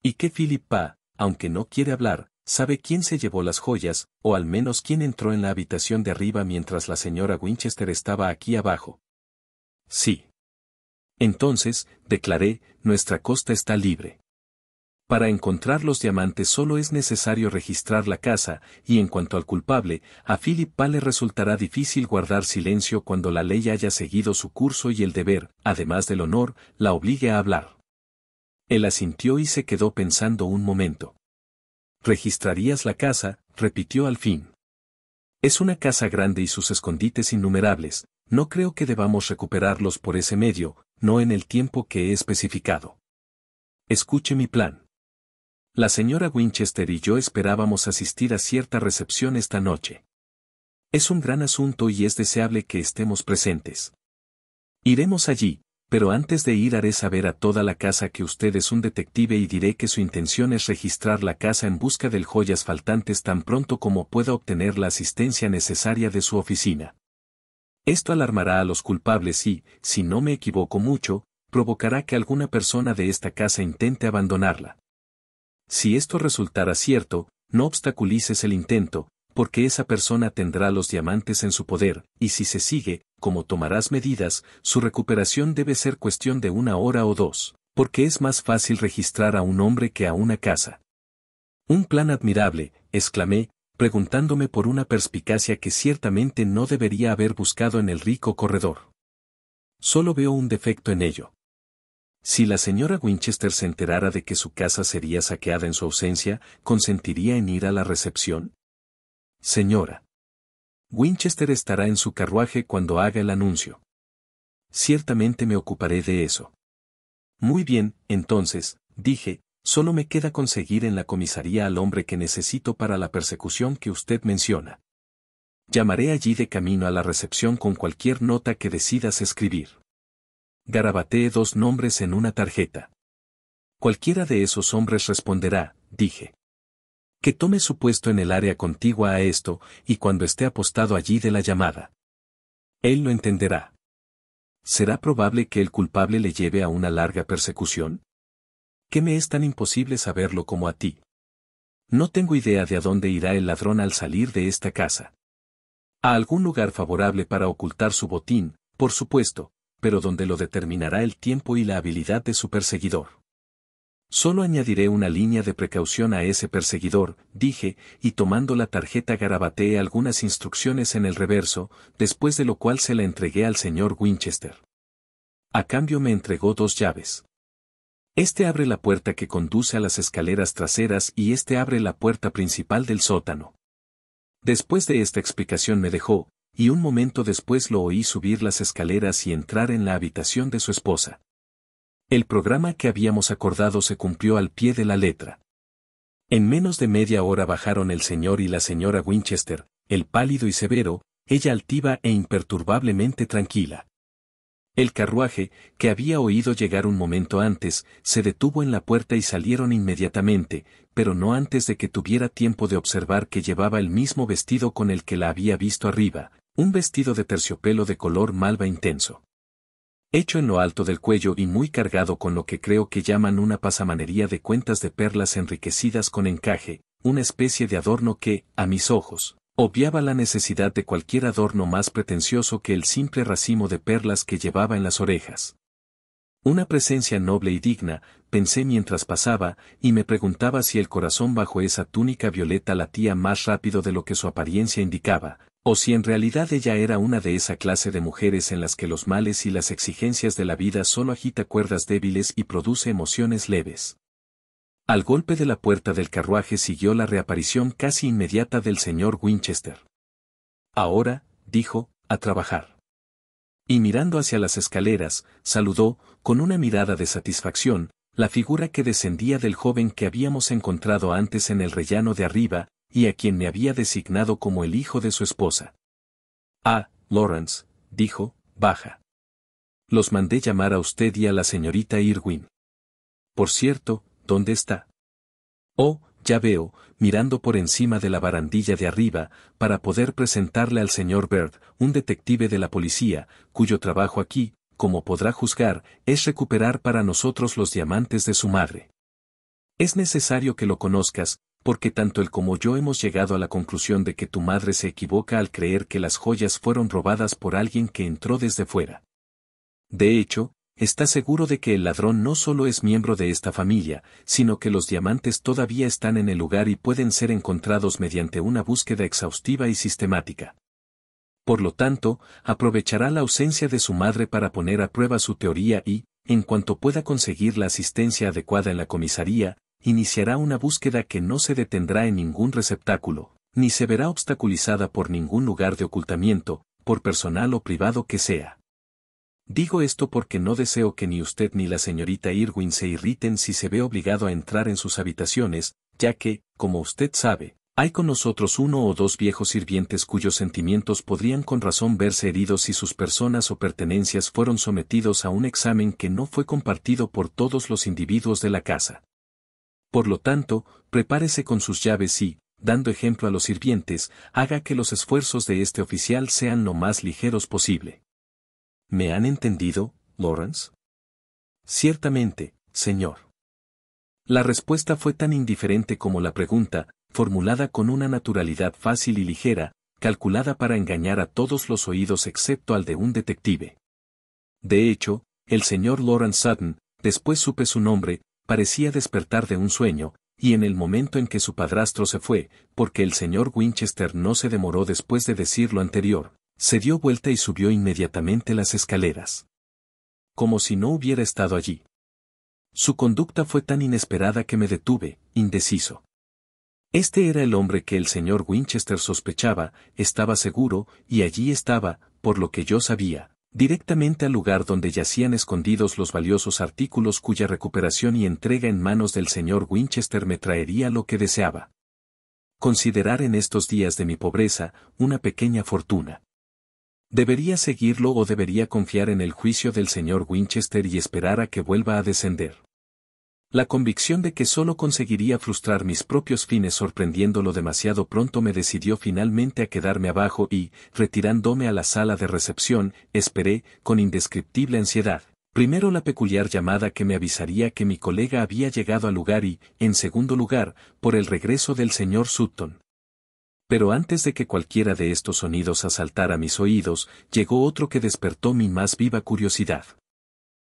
Y qué Philip Pa, aunque no quiere hablar, sabe quién se llevó las joyas, o al menos quién entró en la habitación de arriba mientras la señora Winchester estaba aquí abajo, Sí. Entonces, declaré, nuestra costa está libre. Para encontrar los diamantes solo es necesario registrar la casa, y en cuanto al culpable, a Philip Pale le resultará difícil guardar silencio cuando la ley haya seguido su curso y el deber, además del honor, la obligue a hablar. Él asintió y se quedó pensando un momento. Registrarías la casa, repitió al fin. Es una casa grande y sus escondites innumerables, no creo que debamos recuperarlos por ese medio, no en el tiempo que he especificado. Escuche mi plan. La señora Winchester y yo esperábamos asistir a cierta recepción esta noche. Es un gran asunto y es deseable que estemos presentes. Iremos allí, pero antes de ir haré saber a toda la casa que usted es un detective y diré que su intención es registrar la casa en busca del joyas faltantes tan pronto como pueda obtener la asistencia necesaria de su oficina. Esto alarmará a los culpables y, si no me equivoco mucho, provocará que alguna persona de esta casa intente abandonarla. Si esto resultara cierto, no obstaculices el intento, porque esa persona tendrá los diamantes en su poder, y si se sigue, como tomarás medidas, su recuperación debe ser cuestión de una hora o dos, porque es más fácil registrar a un hombre que a una casa. Un plan admirable, exclamé, preguntándome por una perspicacia que ciertamente no debería haber buscado en el rico corredor. Solo veo un defecto en ello. Si la señora Winchester se enterara de que su casa sería saqueada en su ausencia, ¿consentiría en ir a la recepción? Señora. Winchester estará en su carruaje cuando haga el anuncio. Ciertamente me ocuparé de eso. Muy bien, entonces, dije, Solo me queda conseguir en la comisaría al hombre que necesito para la persecución que usted menciona. Llamaré allí de camino a la recepción con cualquier nota que decidas escribir. Garabateé dos nombres en una tarjeta. Cualquiera de esos hombres responderá, dije. Que tome su puesto en el área contigua a esto y cuando esté apostado allí de la llamada. Él lo entenderá. ¿Será probable que el culpable le lleve a una larga persecución? ¿qué me es tan imposible saberlo como a ti? No tengo idea de a dónde irá el ladrón al salir de esta casa. A algún lugar favorable para ocultar su botín, por supuesto, pero donde lo determinará el tiempo y la habilidad de su perseguidor. Solo añadiré una línea de precaución a ese perseguidor, dije, y tomando la tarjeta garabateé algunas instrucciones en el reverso, después de lo cual se la entregué al señor Winchester. A cambio me entregó dos llaves. Este abre la puerta que conduce a las escaleras traseras y este abre la puerta principal del sótano. Después de esta explicación me dejó, y un momento después lo oí subir las escaleras y entrar en la habitación de su esposa. El programa que habíamos acordado se cumplió al pie de la letra. En menos de media hora bajaron el señor y la señora Winchester, el pálido y severo, ella altiva e imperturbablemente tranquila. El carruaje, que había oído llegar un momento antes, se detuvo en la puerta y salieron inmediatamente, pero no antes de que tuviera tiempo de observar que llevaba el mismo vestido con el que la había visto arriba, un vestido de terciopelo de color malva intenso. Hecho en lo alto del cuello y muy cargado con lo que creo que llaman una pasamanería de cuentas de perlas enriquecidas con encaje, una especie de adorno que, a mis ojos, Obviaba la necesidad de cualquier adorno más pretencioso que el simple racimo de perlas que llevaba en las orejas. Una presencia noble y digna, pensé mientras pasaba, y me preguntaba si el corazón bajo esa túnica violeta latía más rápido de lo que su apariencia indicaba, o si en realidad ella era una de esa clase de mujeres en las que los males y las exigencias de la vida solo agita cuerdas débiles y produce emociones leves. Al golpe de la puerta del carruaje siguió la reaparición casi inmediata del señor Winchester. Ahora, dijo, a trabajar. Y mirando hacia las escaleras, saludó, con una mirada de satisfacción, la figura que descendía del joven que habíamos encontrado antes en el rellano de arriba, y a quien me había designado como el hijo de su esposa. Ah, Lawrence, dijo, baja. Los mandé llamar a usted y a la señorita Irwin. Por cierto, ¿Dónde está? Oh, ya veo, mirando por encima de la barandilla de arriba, para poder presentarle al señor Bird, un detective de la policía, cuyo trabajo aquí, como podrá juzgar, es recuperar para nosotros los diamantes de su madre. Es necesario que lo conozcas, porque tanto él como yo hemos llegado a la conclusión de que tu madre se equivoca al creer que las joyas fueron robadas por alguien que entró desde fuera. De hecho, está seguro de que el ladrón no solo es miembro de esta familia, sino que los diamantes todavía están en el lugar y pueden ser encontrados mediante una búsqueda exhaustiva y sistemática. Por lo tanto, aprovechará la ausencia de su madre para poner a prueba su teoría y, en cuanto pueda conseguir la asistencia adecuada en la comisaría, iniciará una búsqueda que no se detendrá en ningún receptáculo, ni se verá obstaculizada por ningún lugar de ocultamiento, por personal o privado que sea. Digo esto porque no deseo que ni usted ni la señorita Irwin se irriten si se ve obligado a entrar en sus habitaciones, ya que, como usted sabe, hay con nosotros uno o dos viejos sirvientes cuyos sentimientos podrían con razón verse heridos si sus personas o pertenencias fueron sometidos a un examen que no fue compartido por todos los individuos de la casa. Por lo tanto, prepárese con sus llaves y, dando ejemplo a los sirvientes, haga que los esfuerzos de este oficial sean lo más ligeros posible. ¿Me han entendido, Lawrence? Ciertamente, señor. La respuesta fue tan indiferente como la pregunta, formulada con una naturalidad fácil y ligera, calculada para engañar a todos los oídos excepto al de un detective. De hecho, el señor Lawrence Sutton, después supe su nombre, parecía despertar de un sueño, y en el momento en que su padrastro se fue, porque el señor Winchester no se demoró después de decir lo anterior, se dio vuelta y subió inmediatamente las escaleras. Como si no hubiera estado allí. Su conducta fue tan inesperada que me detuve, indeciso. Este era el hombre que el señor Winchester sospechaba, estaba seguro, y allí estaba, por lo que yo sabía, directamente al lugar donde yacían escondidos los valiosos artículos cuya recuperación y entrega en manos del señor Winchester me traería lo que deseaba. Considerar en estos días de mi pobreza una pequeña fortuna. ¿Debería seguirlo o debería confiar en el juicio del señor Winchester y esperar a que vuelva a descender? La convicción de que solo conseguiría frustrar mis propios fines sorprendiéndolo demasiado pronto me decidió finalmente a quedarme abajo y, retirándome a la sala de recepción, esperé, con indescriptible ansiedad, primero la peculiar llamada que me avisaría que mi colega había llegado al lugar y, en segundo lugar, por el regreso del señor Sutton. Pero antes de que cualquiera de estos sonidos asaltara mis oídos, llegó otro que despertó mi más viva curiosidad.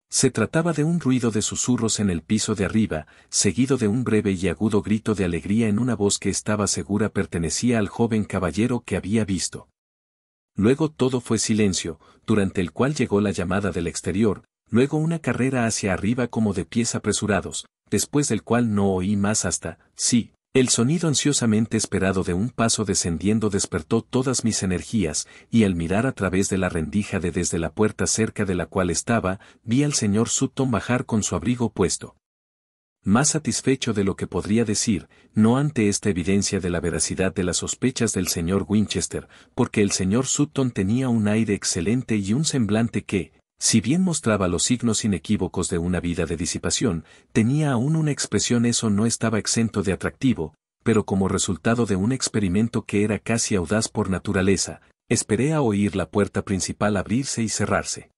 Se trataba de un ruido de susurros en el piso de arriba, seguido de un breve y agudo grito de alegría en una voz que estaba segura pertenecía al joven caballero que había visto. Luego todo fue silencio, durante el cual llegó la llamada del exterior, luego una carrera hacia arriba como de pies apresurados, después del cual no oí más hasta, sí, el sonido ansiosamente esperado de un paso descendiendo despertó todas mis energías, y al mirar a través de la rendija de desde la puerta cerca de la cual estaba, vi al señor Sutton bajar con su abrigo puesto. Más satisfecho de lo que podría decir, no ante esta evidencia de la veracidad de las sospechas del señor Winchester, porque el señor Sutton tenía un aire excelente y un semblante que, si bien mostraba los signos inequívocos de una vida de disipación, tenía aún una expresión eso no estaba exento de atractivo, pero como resultado de un experimento que era casi audaz por naturaleza, esperé a oír la puerta principal abrirse y cerrarse.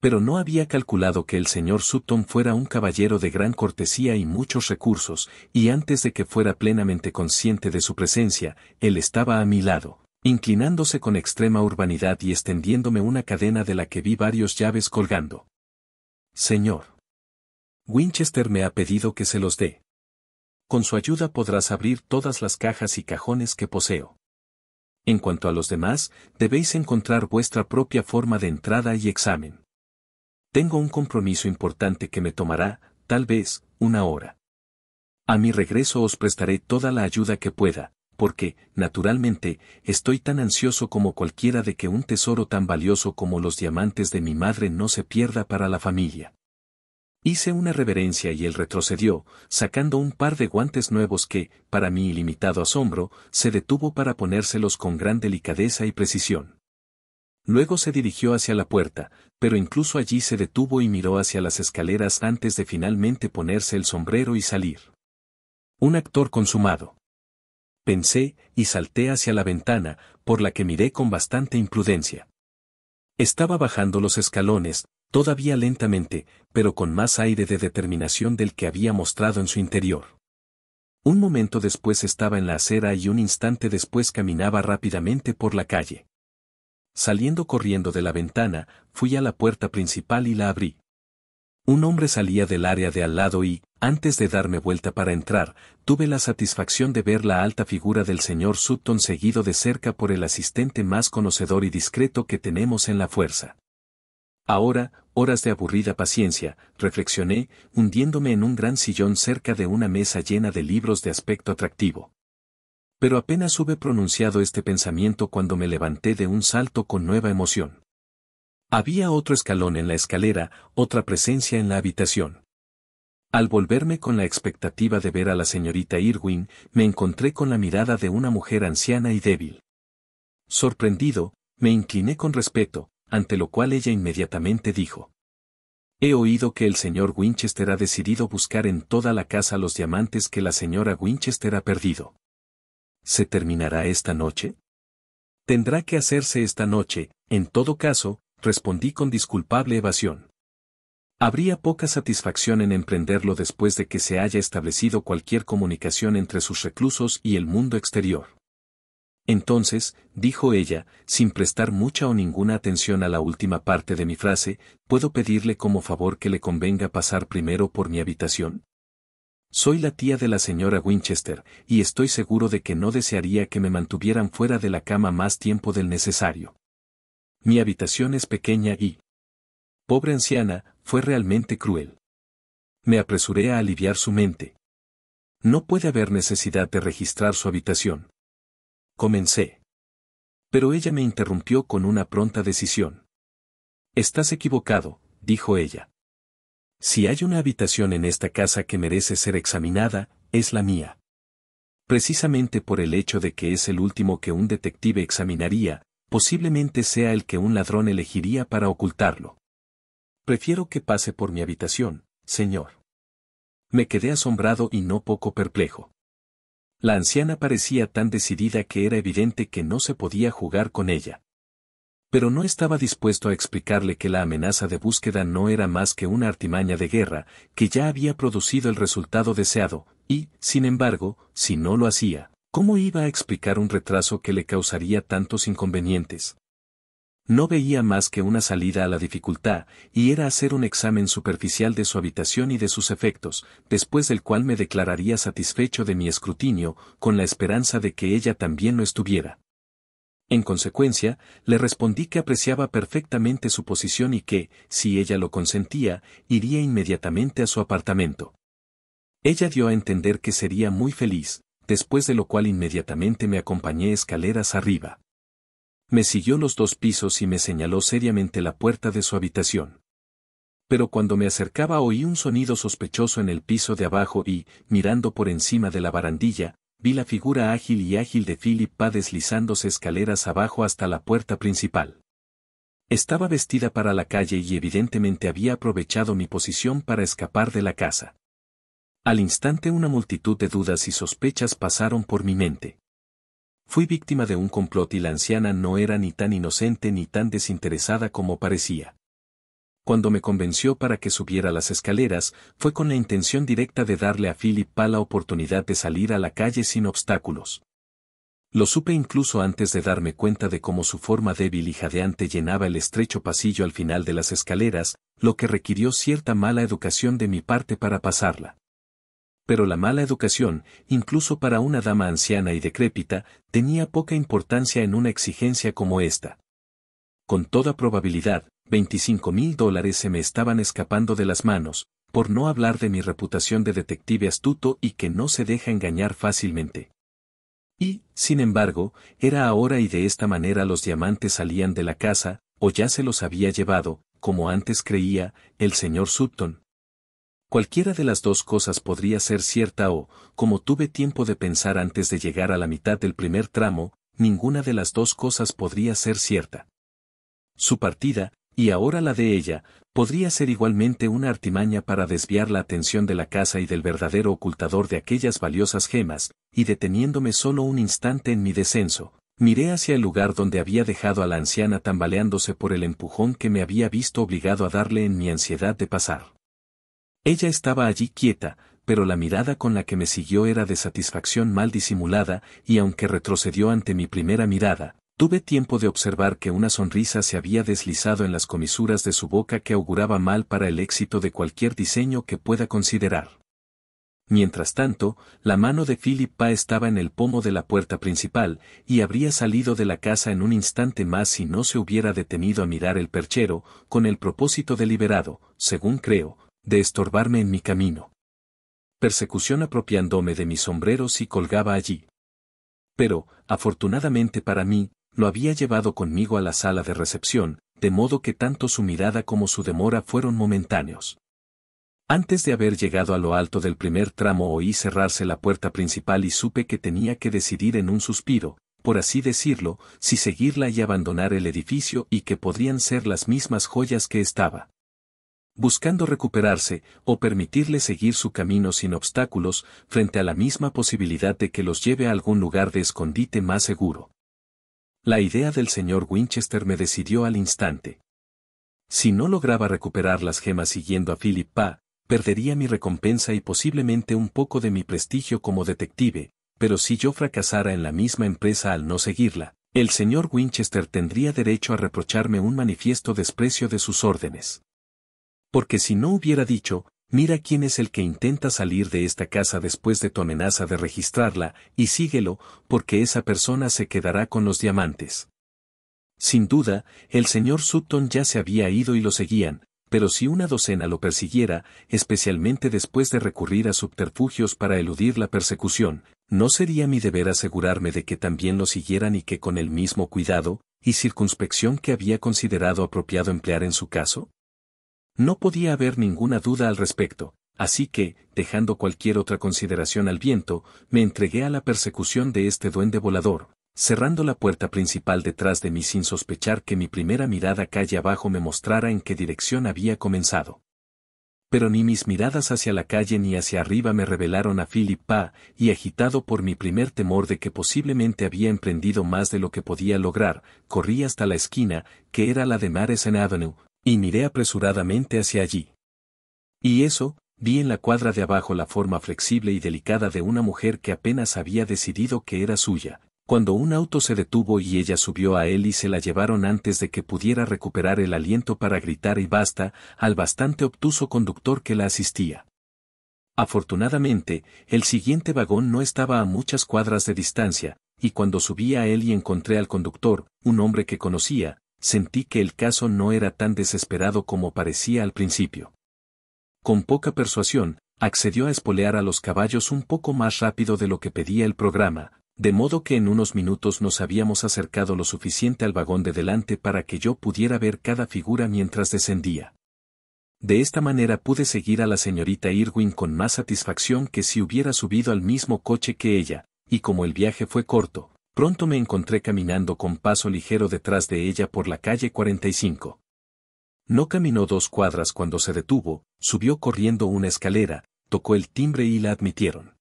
Pero no había calculado que el señor Sutton fuera un caballero de gran cortesía y muchos recursos, y antes de que fuera plenamente consciente de su presencia, él estaba a mi lado, inclinándose con extrema urbanidad y extendiéndome una cadena de la que vi varios llaves colgando. Señor. Winchester me ha pedido que se los dé. Con su ayuda podrás abrir todas las cajas y cajones que poseo. En cuanto a los demás, debéis encontrar vuestra propia forma de entrada y examen. Tengo un compromiso importante que me tomará, tal vez, una hora. A mi regreso os prestaré toda la ayuda que pueda, porque, naturalmente, estoy tan ansioso como cualquiera de que un tesoro tan valioso como los diamantes de mi madre no se pierda para la familia. Hice una reverencia y él retrocedió, sacando un par de guantes nuevos que, para mi ilimitado asombro, se detuvo para ponérselos con gran delicadeza y precisión. Luego se dirigió hacia la puerta, pero incluso allí se detuvo y miró hacia las escaleras antes de finalmente ponerse el sombrero y salir. Un actor consumado pensé, y salté hacia la ventana, por la que miré con bastante imprudencia. Estaba bajando los escalones, todavía lentamente, pero con más aire de determinación del que había mostrado en su interior. Un momento después estaba en la acera y un instante después caminaba rápidamente por la calle. Saliendo corriendo de la ventana, fui a la puerta principal y la abrí. Un hombre salía del área de al lado y, antes de darme vuelta para entrar, tuve la satisfacción de ver la alta figura del señor Sutton seguido de cerca por el asistente más conocedor y discreto que tenemos en la fuerza. Ahora, horas de aburrida paciencia, reflexioné, hundiéndome en un gran sillón cerca de una mesa llena de libros de aspecto atractivo. Pero apenas hube pronunciado este pensamiento cuando me levanté de un salto con nueva emoción. Había otro escalón en la escalera, otra presencia en la habitación. Al volverme con la expectativa de ver a la señorita Irwin, me encontré con la mirada de una mujer anciana y débil. Sorprendido, me incliné con respeto, ante lo cual ella inmediatamente dijo. He oído que el señor Winchester ha decidido buscar en toda la casa los diamantes que la señora Winchester ha perdido. ¿Se terminará esta noche? Tendrá que hacerse esta noche, en todo caso, respondí con disculpable evasión. Habría poca satisfacción en emprenderlo después de que se haya establecido cualquier comunicación entre sus reclusos y el mundo exterior. Entonces, dijo ella, sin prestar mucha o ninguna atención a la última parte de mi frase, ¿puedo pedirle como favor que le convenga pasar primero por mi habitación? Soy la tía de la señora Winchester, y estoy seguro de que no desearía que me mantuvieran fuera de la cama más tiempo del necesario. Mi habitación es pequeña y... Pobre anciana, fue realmente cruel. Me apresuré a aliviar su mente. No puede haber necesidad de registrar su habitación. Comencé. Pero ella me interrumpió con una pronta decisión. Estás equivocado, dijo ella. Si hay una habitación en esta casa que merece ser examinada, es la mía. Precisamente por el hecho de que es el último que un detective examinaría, posiblemente sea el que un ladrón elegiría para ocultarlo. Prefiero que pase por mi habitación, señor. Me quedé asombrado y no poco perplejo. La anciana parecía tan decidida que era evidente que no se podía jugar con ella. Pero no estaba dispuesto a explicarle que la amenaza de búsqueda no era más que una artimaña de guerra, que ya había producido el resultado deseado, y, sin embargo, si no lo hacía, ¿Cómo iba a explicar un retraso que le causaría tantos inconvenientes? No veía más que una salida a la dificultad, y era hacer un examen superficial de su habitación y de sus efectos, después del cual me declararía satisfecho de mi escrutinio, con la esperanza de que ella también lo estuviera. En consecuencia, le respondí que apreciaba perfectamente su posición y que, si ella lo consentía, iría inmediatamente a su apartamento. Ella dio a entender que sería muy feliz, después de lo cual inmediatamente me acompañé escaleras arriba. Me siguió los dos pisos y me señaló seriamente la puerta de su habitación. Pero cuando me acercaba oí un sonido sospechoso en el piso de abajo y, mirando por encima de la barandilla, vi la figura ágil y ágil de Philip deslizándose escaleras abajo hasta la puerta principal. Estaba vestida para la calle y evidentemente había aprovechado mi posición para escapar de la casa. Al instante una multitud de dudas y sospechas pasaron por mi mente. Fui víctima de un complot y la anciana no era ni tan inocente ni tan desinteresada como parecía. Cuando me convenció para que subiera las escaleras, fue con la intención directa de darle a Philip la oportunidad de salir a la calle sin obstáculos. Lo supe incluso antes de darme cuenta de cómo su forma débil y jadeante llenaba el estrecho pasillo al final de las escaleras, lo que requirió cierta mala educación de mi parte para pasarla pero la mala educación, incluso para una dama anciana y decrépita, tenía poca importancia en una exigencia como esta. Con toda probabilidad, 25 mil dólares se me estaban escapando de las manos, por no hablar de mi reputación de detective astuto y que no se deja engañar fácilmente. Y, sin embargo, era ahora y de esta manera los diamantes salían de la casa, o ya se los había llevado, como antes creía, el señor Sutton, Cualquiera de las dos cosas podría ser cierta o, como tuve tiempo de pensar antes de llegar a la mitad del primer tramo, ninguna de las dos cosas podría ser cierta. Su partida, y ahora la de ella, podría ser igualmente una artimaña para desviar la atención de la casa y del verdadero ocultador de aquellas valiosas gemas, y deteniéndome solo un instante en mi descenso, miré hacia el lugar donde había dejado a la anciana tambaleándose por el empujón que me había visto obligado a darle en mi ansiedad de pasar. Ella estaba allí quieta, pero la mirada con la que me siguió era de satisfacción mal disimulada, y aunque retrocedió ante mi primera mirada, tuve tiempo de observar que una sonrisa se había deslizado en las comisuras de su boca que auguraba mal para el éxito de cualquier diseño que pueda considerar. Mientras tanto, la mano de Philip estaba en el pomo de la puerta principal, y habría salido de la casa en un instante más si no se hubiera detenido a mirar el perchero, con el propósito deliberado, según creo, de estorbarme en mi camino. Persecución apropiándome de mis sombreros y colgaba allí. Pero, afortunadamente para mí, lo había llevado conmigo a la sala de recepción, de modo que tanto su mirada como su demora fueron momentáneos. Antes de haber llegado a lo alto del primer tramo oí cerrarse la puerta principal y supe que tenía que decidir en un suspiro, por así decirlo, si seguirla y abandonar el edificio y que podrían ser las mismas joyas que estaba buscando recuperarse o permitirle seguir su camino sin obstáculos frente a la misma posibilidad de que los lleve a algún lugar de escondite más seguro. La idea del señor Winchester me decidió al instante. Si no lograba recuperar las gemas siguiendo a Philip Pa, perdería mi recompensa y posiblemente un poco de mi prestigio como detective, pero si yo fracasara en la misma empresa al no seguirla, el señor Winchester tendría derecho a reprocharme un manifiesto desprecio de sus órdenes porque si no hubiera dicho, mira quién es el que intenta salir de esta casa después de tu amenaza de registrarla, y síguelo, porque esa persona se quedará con los diamantes. Sin duda, el señor Sutton ya se había ido y lo seguían, pero si una docena lo persiguiera, especialmente después de recurrir a subterfugios para eludir la persecución, ¿no sería mi deber asegurarme de que también lo siguieran y que con el mismo cuidado y circunspección que había considerado apropiado emplear en su caso? No podía haber ninguna duda al respecto, así que, dejando cualquier otra consideración al viento, me entregué a la persecución de este duende volador, cerrando la puerta principal detrás de mí sin sospechar que mi primera mirada calle abajo me mostrara en qué dirección había comenzado. Pero ni mis miradas hacia la calle ni hacia arriba me revelaron a Philip y agitado por mi primer temor de que posiblemente había emprendido más de lo que podía lograr, corrí hasta la esquina, que era la de Madison Avenue, y miré apresuradamente hacia allí. Y eso, vi en la cuadra de abajo la forma flexible y delicada de una mujer que apenas había decidido que era suya, cuando un auto se detuvo y ella subió a él y se la llevaron antes de que pudiera recuperar el aliento para gritar y basta, al bastante obtuso conductor que la asistía. Afortunadamente, el siguiente vagón no estaba a muchas cuadras de distancia, y cuando subí a él y encontré al conductor, un hombre que conocía, sentí que el caso no era tan desesperado como parecía al principio. Con poca persuasión, accedió a espolear a los caballos un poco más rápido de lo que pedía el programa, de modo que en unos minutos nos habíamos acercado lo suficiente al vagón de delante para que yo pudiera ver cada figura mientras descendía. De esta manera pude seguir a la señorita Irwin con más satisfacción que si hubiera subido al mismo coche que ella, y como el viaje fue corto, pronto me encontré caminando con paso ligero detrás de ella por la calle 45. No caminó dos cuadras cuando se detuvo, subió corriendo una escalera, tocó el timbre y la admitieron.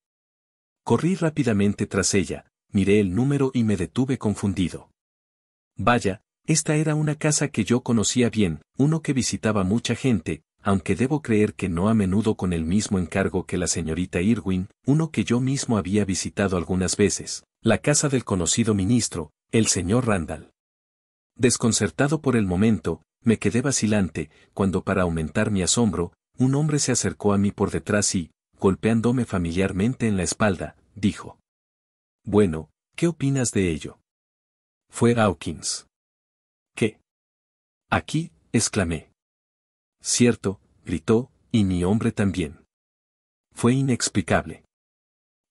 Corrí rápidamente tras ella, miré el número y me detuve confundido. Vaya, esta era una casa que yo conocía bien, uno que visitaba mucha gente, aunque debo creer que no a menudo con el mismo encargo que la señorita Irwin, uno que yo mismo había visitado algunas veces, la casa del conocido ministro, el señor Randall. Desconcertado por el momento, me quedé vacilante, cuando para aumentar mi asombro, un hombre se acercó a mí por detrás y, golpeándome familiarmente en la espalda, dijo. Bueno, ¿qué opinas de ello? Fue Hawkins. ¿Qué? Aquí, exclamé. Cierto, gritó, y mi hombre también. Fue inexplicable.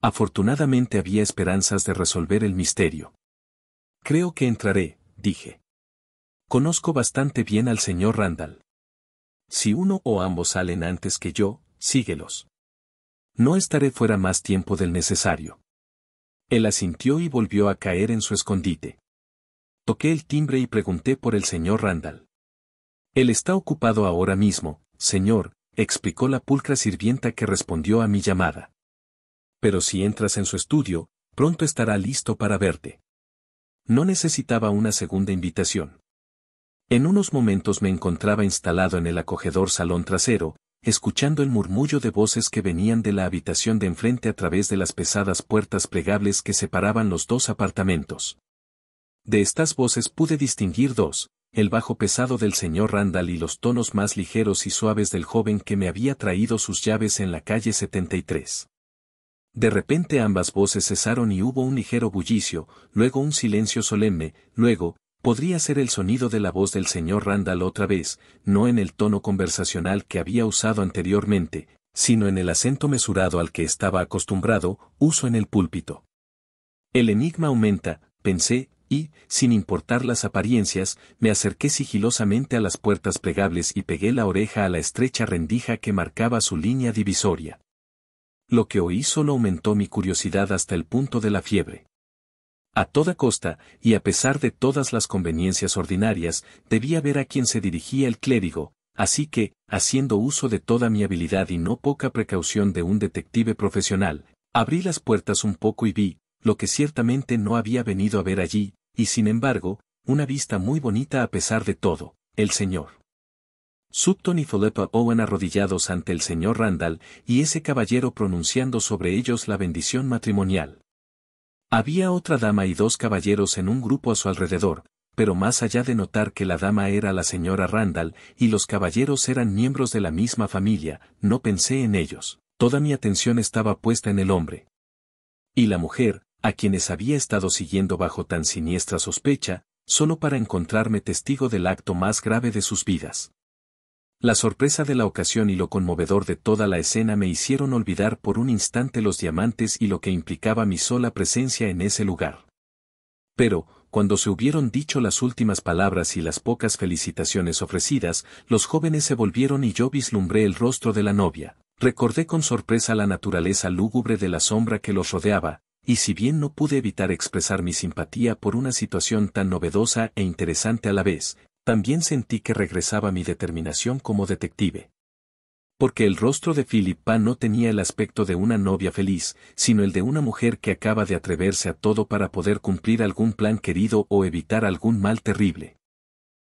Afortunadamente había esperanzas de resolver el misterio. Creo que entraré, dije. Conozco bastante bien al señor Randall. Si uno o ambos salen antes que yo, síguelos. No estaré fuera más tiempo del necesario. Él asintió y volvió a caer en su escondite. Toqué el timbre y pregunté por el señor Randall. Él está ocupado ahora mismo, señor, explicó la pulcra sirvienta que respondió a mi llamada pero si entras en su estudio, pronto estará listo para verte. No necesitaba una segunda invitación. En unos momentos me encontraba instalado en el acogedor salón trasero, escuchando el murmullo de voces que venían de la habitación de enfrente a través de las pesadas puertas plegables que separaban los dos apartamentos. De estas voces pude distinguir dos, el bajo pesado del señor Randall y los tonos más ligeros y suaves del joven que me había traído sus llaves en la calle 73. De repente ambas voces cesaron y hubo un ligero bullicio, luego un silencio solemne, luego, podría ser el sonido de la voz del señor Randall otra vez, no en el tono conversacional que había usado anteriormente, sino en el acento mesurado al que estaba acostumbrado, uso en el púlpito. El enigma aumenta, pensé, y, sin importar las apariencias, me acerqué sigilosamente a las puertas plegables y pegué la oreja a la estrecha rendija que marcaba su línea divisoria lo que oí solo aumentó mi curiosidad hasta el punto de la fiebre. A toda costa, y a pesar de todas las conveniencias ordinarias, debía ver a quién se dirigía el clérigo, así que, haciendo uso de toda mi habilidad y no poca precaución de un detective profesional, abrí las puertas un poco y vi, lo que ciertamente no había venido a ver allí, y sin embargo, una vista muy bonita a pesar de todo, el señor. Sutton y Philippa Owen arrodillados ante el señor Randall y ese caballero pronunciando sobre ellos la bendición matrimonial. Había otra dama y dos caballeros en un grupo a su alrededor, pero más allá de notar que la dama era la señora Randall y los caballeros eran miembros de la misma familia, no pensé en ellos. Toda mi atención estaba puesta en el hombre. Y la mujer, a quienes había estado siguiendo bajo tan siniestra sospecha, solo para encontrarme testigo del acto más grave de sus vidas. La sorpresa de la ocasión y lo conmovedor de toda la escena me hicieron olvidar por un instante los diamantes y lo que implicaba mi sola presencia en ese lugar. Pero, cuando se hubieron dicho las últimas palabras y las pocas felicitaciones ofrecidas, los jóvenes se volvieron y yo vislumbré el rostro de la novia. Recordé con sorpresa la naturaleza lúgubre de la sombra que los rodeaba, y si bien no pude evitar expresar mi simpatía por una situación tan novedosa e interesante a la vez, también sentí que regresaba mi determinación como detective. Porque el rostro de Filipa no tenía el aspecto de una novia feliz, sino el de una mujer que acaba de atreverse a todo para poder cumplir algún plan querido o evitar algún mal terrible.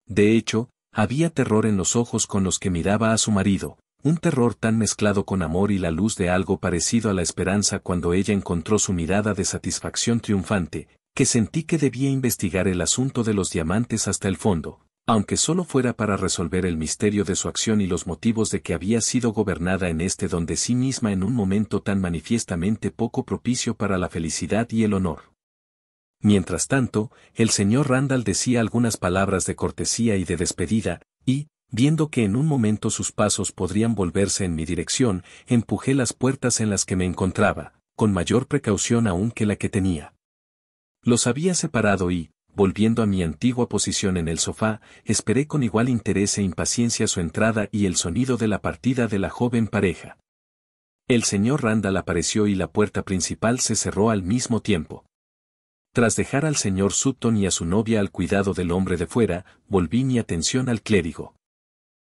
De hecho, había terror en los ojos con los que miraba a su marido, un terror tan mezclado con amor y la luz de algo parecido a la esperanza cuando ella encontró su mirada de satisfacción triunfante, que sentí que debía investigar el asunto de los diamantes hasta el fondo, aunque solo fuera para resolver el misterio de su acción y los motivos de que había sido gobernada en este donde sí misma en un momento tan manifiestamente poco propicio para la felicidad y el honor. Mientras tanto, el señor Randall decía algunas palabras de cortesía y de despedida, y, viendo que en un momento sus pasos podrían volverse en mi dirección, empujé las puertas en las que me encontraba, con mayor precaución aún que la que tenía. Los había separado y, volviendo a mi antigua posición en el sofá, esperé con igual interés e impaciencia su entrada y el sonido de la partida de la joven pareja. El señor Randall apareció y la puerta principal se cerró al mismo tiempo. Tras dejar al señor Sutton y a su novia al cuidado del hombre de fuera, volví mi atención al clérigo.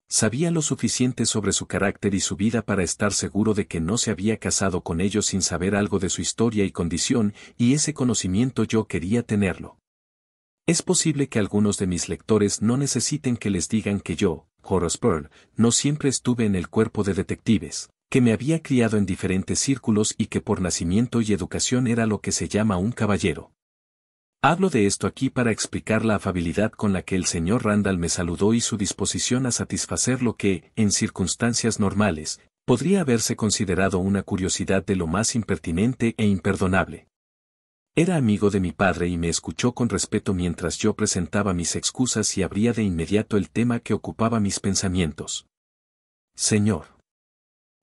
Sabía lo suficiente sobre su carácter y su vida para estar seguro de que no se había casado con ellos sin saber algo de su historia y condición, y ese conocimiento yo quería tenerlo. Es posible que algunos de mis lectores no necesiten que les digan que yo, Horace Byrne, no siempre estuve en el cuerpo de detectives, que me había criado en diferentes círculos y que por nacimiento y educación era lo que se llama un caballero. Hablo de esto aquí para explicar la afabilidad con la que el señor Randall me saludó y su disposición a satisfacer lo que, en circunstancias normales, podría haberse considerado una curiosidad de lo más impertinente e imperdonable. Era amigo de mi padre y me escuchó con respeto mientras yo presentaba mis excusas y abría de inmediato el tema que ocupaba mis pensamientos. Señor.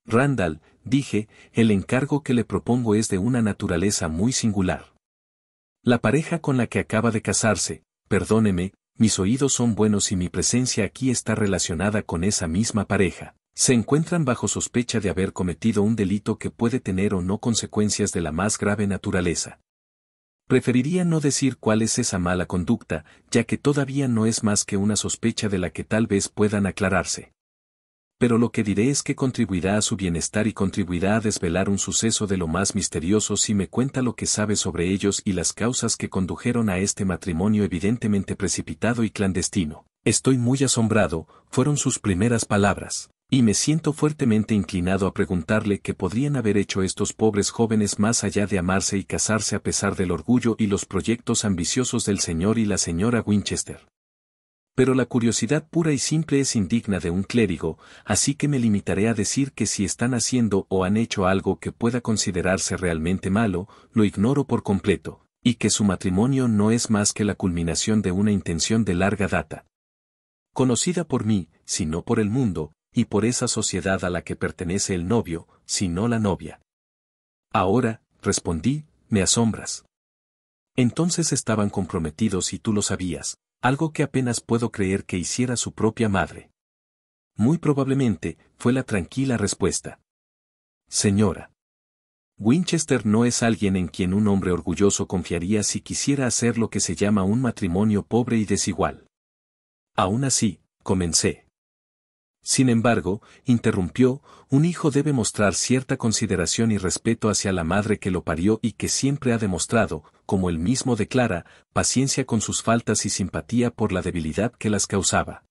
Randall, dije, el encargo que le propongo es de una naturaleza muy singular. La pareja con la que acaba de casarse, perdóneme, mis oídos son buenos y mi presencia aquí está relacionada con esa misma pareja. Se encuentran bajo sospecha de haber cometido un delito que puede tener o no consecuencias de la más grave naturaleza. Preferiría no decir cuál es esa mala conducta, ya que todavía no es más que una sospecha de la que tal vez puedan aclararse. Pero lo que diré es que contribuirá a su bienestar y contribuirá a desvelar un suceso de lo más misterioso si me cuenta lo que sabe sobre ellos y las causas que condujeron a este matrimonio evidentemente precipitado y clandestino. Estoy muy asombrado, fueron sus primeras palabras. Y me siento fuertemente inclinado a preguntarle qué podrían haber hecho estos pobres jóvenes más allá de amarse y casarse a pesar del orgullo y los proyectos ambiciosos del señor y la señora Winchester. Pero la curiosidad pura y simple es indigna de un clérigo, así que me limitaré a decir que si están haciendo o han hecho algo que pueda considerarse realmente malo, lo ignoro por completo, y que su matrimonio no es más que la culminación de una intención de larga data. Conocida por mí, si no por el mundo, y por esa sociedad a la que pertenece el novio, sino la novia. Ahora, respondí, me asombras. Entonces estaban comprometidos y tú lo sabías, algo que apenas puedo creer que hiciera su propia madre. Muy probablemente, fue la tranquila respuesta. Señora. Winchester no es alguien en quien un hombre orgulloso confiaría si quisiera hacer lo que se llama un matrimonio pobre y desigual. Aún así, comencé. Sin embargo, interrumpió, un hijo debe mostrar cierta consideración y respeto hacia la madre que lo parió y que siempre ha demostrado, como él mismo declara, paciencia con sus faltas y simpatía por la debilidad que las causaba.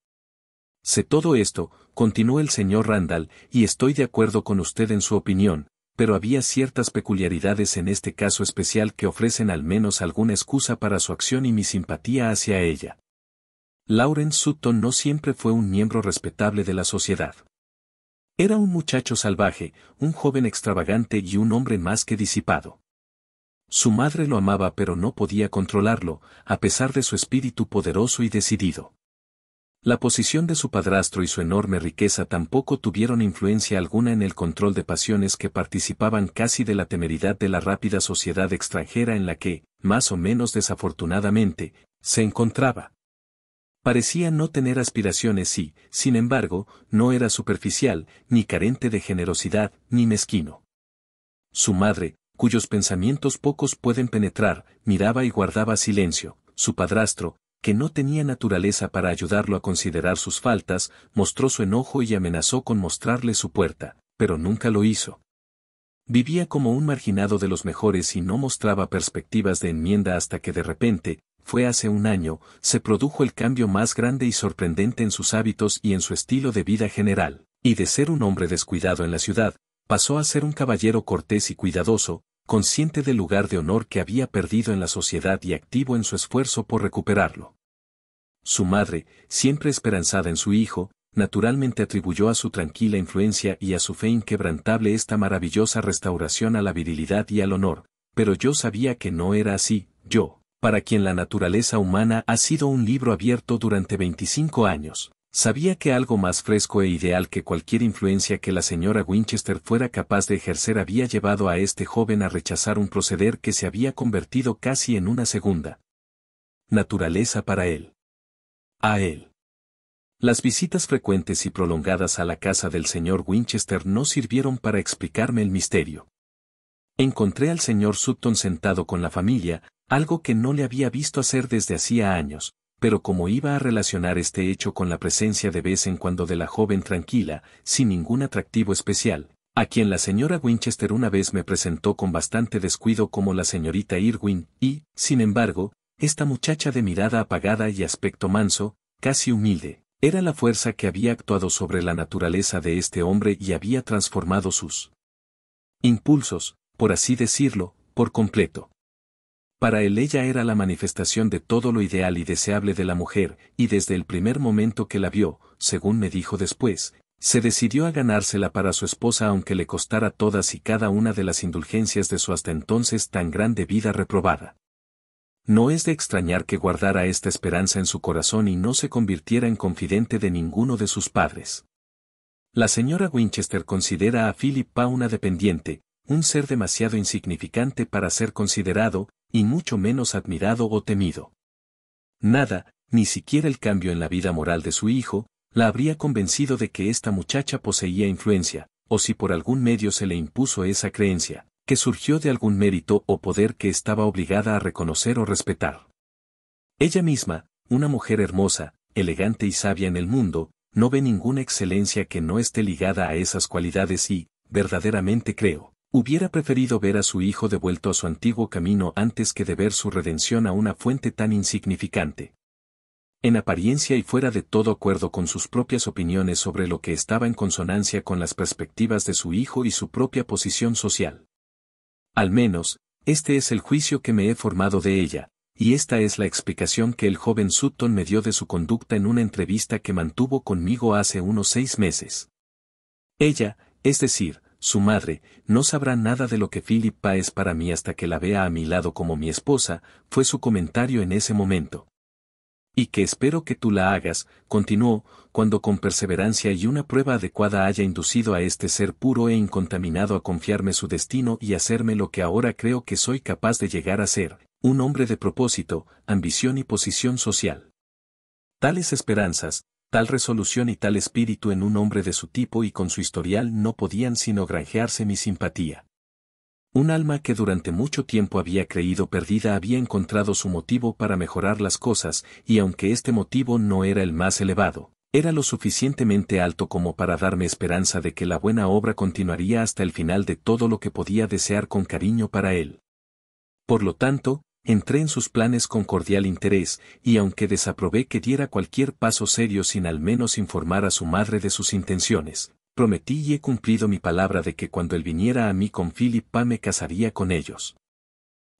Sé todo esto, continuó el señor Randall, y estoy de acuerdo con usted en su opinión, pero había ciertas peculiaridades en este caso especial que ofrecen al menos alguna excusa para su acción y mi simpatía hacia ella. Lawrence Sutton no siempre fue un miembro respetable de la sociedad. Era un muchacho salvaje, un joven extravagante y un hombre más que disipado. Su madre lo amaba pero no podía controlarlo, a pesar de su espíritu poderoso y decidido. La posición de su padrastro y su enorme riqueza tampoco tuvieron influencia alguna en el control de pasiones que participaban casi de la temeridad de la rápida sociedad extranjera en la que, más o menos desafortunadamente, se encontraba. Parecía no tener aspiraciones y, sin embargo, no era superficial, ni carente de generosidad, ni mezquino. Su madre, cuyos pensamientos pocos pueden penetrar, miraba y guardaba silencio, su padrastro, que no tenía naturaleza para ayudarlo a considerar sus faltas, mostró su enojo y amenazó con mostrarle su puerta, pero nunca lo hizo. Vivía como un marginado de los mejores y no mostraba perspectivas de enmienda hasta que de repente, fue hace un año, se produjo el cambio más grande y sorprendente en sus hábitos y en su estilo de vida general, y de ser un hombre descuidado en la ciudad, pasó a ser un caballero cortés y cuidadoso, consciente del lugar de honor que había perdido en la sociedad y activo en su esfuerzo por recuperarlo. Su madre, siempre esperanzada en su hijo, naturalmente atribuyó a su tranquila influencia y a su fe inquebrantable esta maravillosa restauración a la virilidad y al honor, pero yo sabía que no era así, yo, para quien la naturaleza humana ha sido un libro abierto durante 25 años, sabía que algo más fresco e ideal que cualquier influencia que la señora Winchester fuera capaz de ejercer había llevado a este joven a rechazar un proceder que se había convertido casi en una segunda naturaleza para él. A él. Las visitas frecuentes y prolongadas a la casa del señor Winchester no sirvieron para explicarme el misterio. Encontré al señor Sutton sentado con la familia, algo que no le había visto hacer desde hacía años, pero como iba a relacionar este hecho con la presencia de vez en cuando de la joven tranquila, sin ningún atractivo especial, a quien la señora Winchester una vez me presentó con bastante descuido como la señorita Irwin, y, sin embargo, esta muchacha de mirada apagada y aspecto manso, casi humilde, era la fuerza que había actuado sobre la naturaleza de este hombre y había transformado sus impulsos, por así decirlo, por completo. Para él ella era la manifestación de todo lo ideal y deseable de la mujer, y desde el primer momento que la vio, según me dijo después, se decidió a ganársela para su esposa aunque le costara todas y cada una de las indulgencias de su hasta entonces tan grande vida reprobada. No es de extrañar que guardara esta esperanza en su corazón y no se convirtiera en confidente de ninguno de sus padres. La señora Winchester considera a Philip una dependiente, un ser demasiado insignificante para ser considerado, y mucho menos admirado o temido. Nada, ni siquiera el cambio en la vida moral de su hijo, la habría convencido de que esta muchacha poseía influencia, o si por algún medio se le impuso esa creencia, que surgió de algún mérito o poder que estaba obligada a reconocer o respetar. Ella misma, una mujer hermosa, elegante y sabia en el mundo, no ve ninguna excelencia que no esté ligada a esas cualidades y, verdaderamente creo, Hubiera preferido ver a su hijo devuelto a su antiguo camino antes que de ver su redención a una fuente tan insignificante. En apariencia y fuera de todo acuerdo con sus propias opiniones sobre lo que estaba en consonancia con las perspectivas de su hijo y su propia posición social. Al menos, este es el juicio que me he formado de ella, y esta es la explicación que el joven Sutton me dio de su conducta en una entrevista que mantuvo conmigo hace unos seis meses. Ella, es decir, su madre, no sabrá nada de lo que Philippa es para mí hasta que la vea a mi lado como mi esposa, fue su comentario en ese momento. Y que espero que tú la hagas, continuó, cuando con perseverancia y una prueba adecuada haya inducido a este ser puro e incontaminado a confiarme su destino y hacerme lo que ahora creo que soy capaz de llegar a ser, un hombre de propósito, ambición y posición social. Tales esperanzas, Tal resolución y tal espíritu en un hombre de su tipo y con su historial no podían sino granjearse mi simpatía. Un alma que durante mucho tiempo había creído perdida había encontrado su motivo para mejorar las cosas, y aunque este motivo no era el más elevado, era lo suficientemente alto como para darme esperanza de que la buena obra continuaría hasta el final de todo lo que podía desear con cariño para él. Por lo tanto, Entré en sus planes con cordial interés, y aunque desaprobé que diera cualquier paso serio sin al menos informar a su madre de sus intenciones, prometí y he cumplido mi palabra de que cuando él viniera a mí con Filipa me casaría con ellos.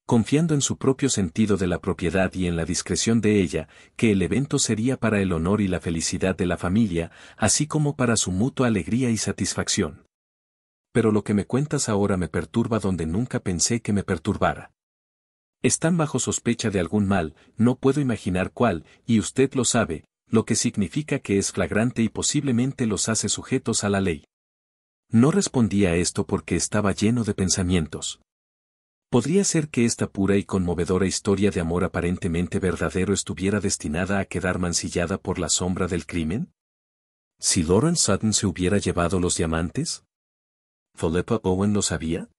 Confiando en su propio sentido de la propiedad y en la discreción de ella, que el evento sería para el honor y la felicidad de la familia, así como para su mutua alegría y satisfacción. Pero lo que me cuentas ahora me perturba donde nunca pensé que me perturbara. Están bajo sospecha de algún mal, no puedo imaginar cuál, y usted lo sabe, lo que significa que es flagrante y posiblemente los hace sujetos a la ley. No respondía a esto porque estaba lleno de pensamientos. Podría ser que esta pura y conmovedora historia de amor aparentemente verdadero estuviera destinada a quedar mancillada por la sombra del crimen? ¿Si Lauren Sutton se hubiera llevado los diamantes? ¿Philippa Owen lo sabía?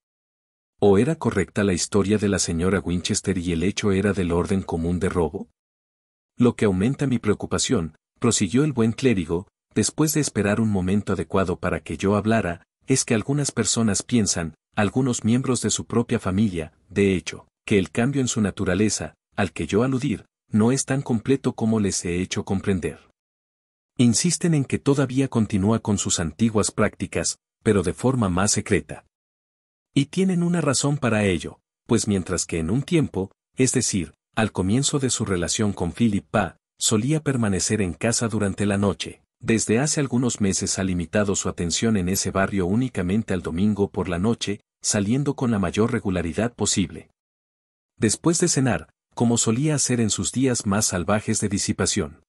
¿O era correcta la historia de la señora Winchester y el hecho era del orden común de robo? Lo que aumenta mi preocupación, prosiguió el buen clérigo, después de esperar un momento adecuado para que yo hablara, es que algunas personas piensan, algunos miembros de su propia familia, de hecho, que el cambio en su naturaleza, al que yo aludir, no es tan completo como les he hecho comprender. Insisten en que todavía continúa con sus antiguas prácticas, pero de forma más secreta. Y tienen una razón para ello, pues mientras que en un tiempo, es decir, al comienzo de su relación con Philip solía permanecer en casa durante la noche. Desde hace algunos meses ha limitado su atención en ese barrio únicamente al domingo por la noche, saliendo con la mayor regularidad posible. Después de cenar, como solía hacer en sus días más salvajes de disipación.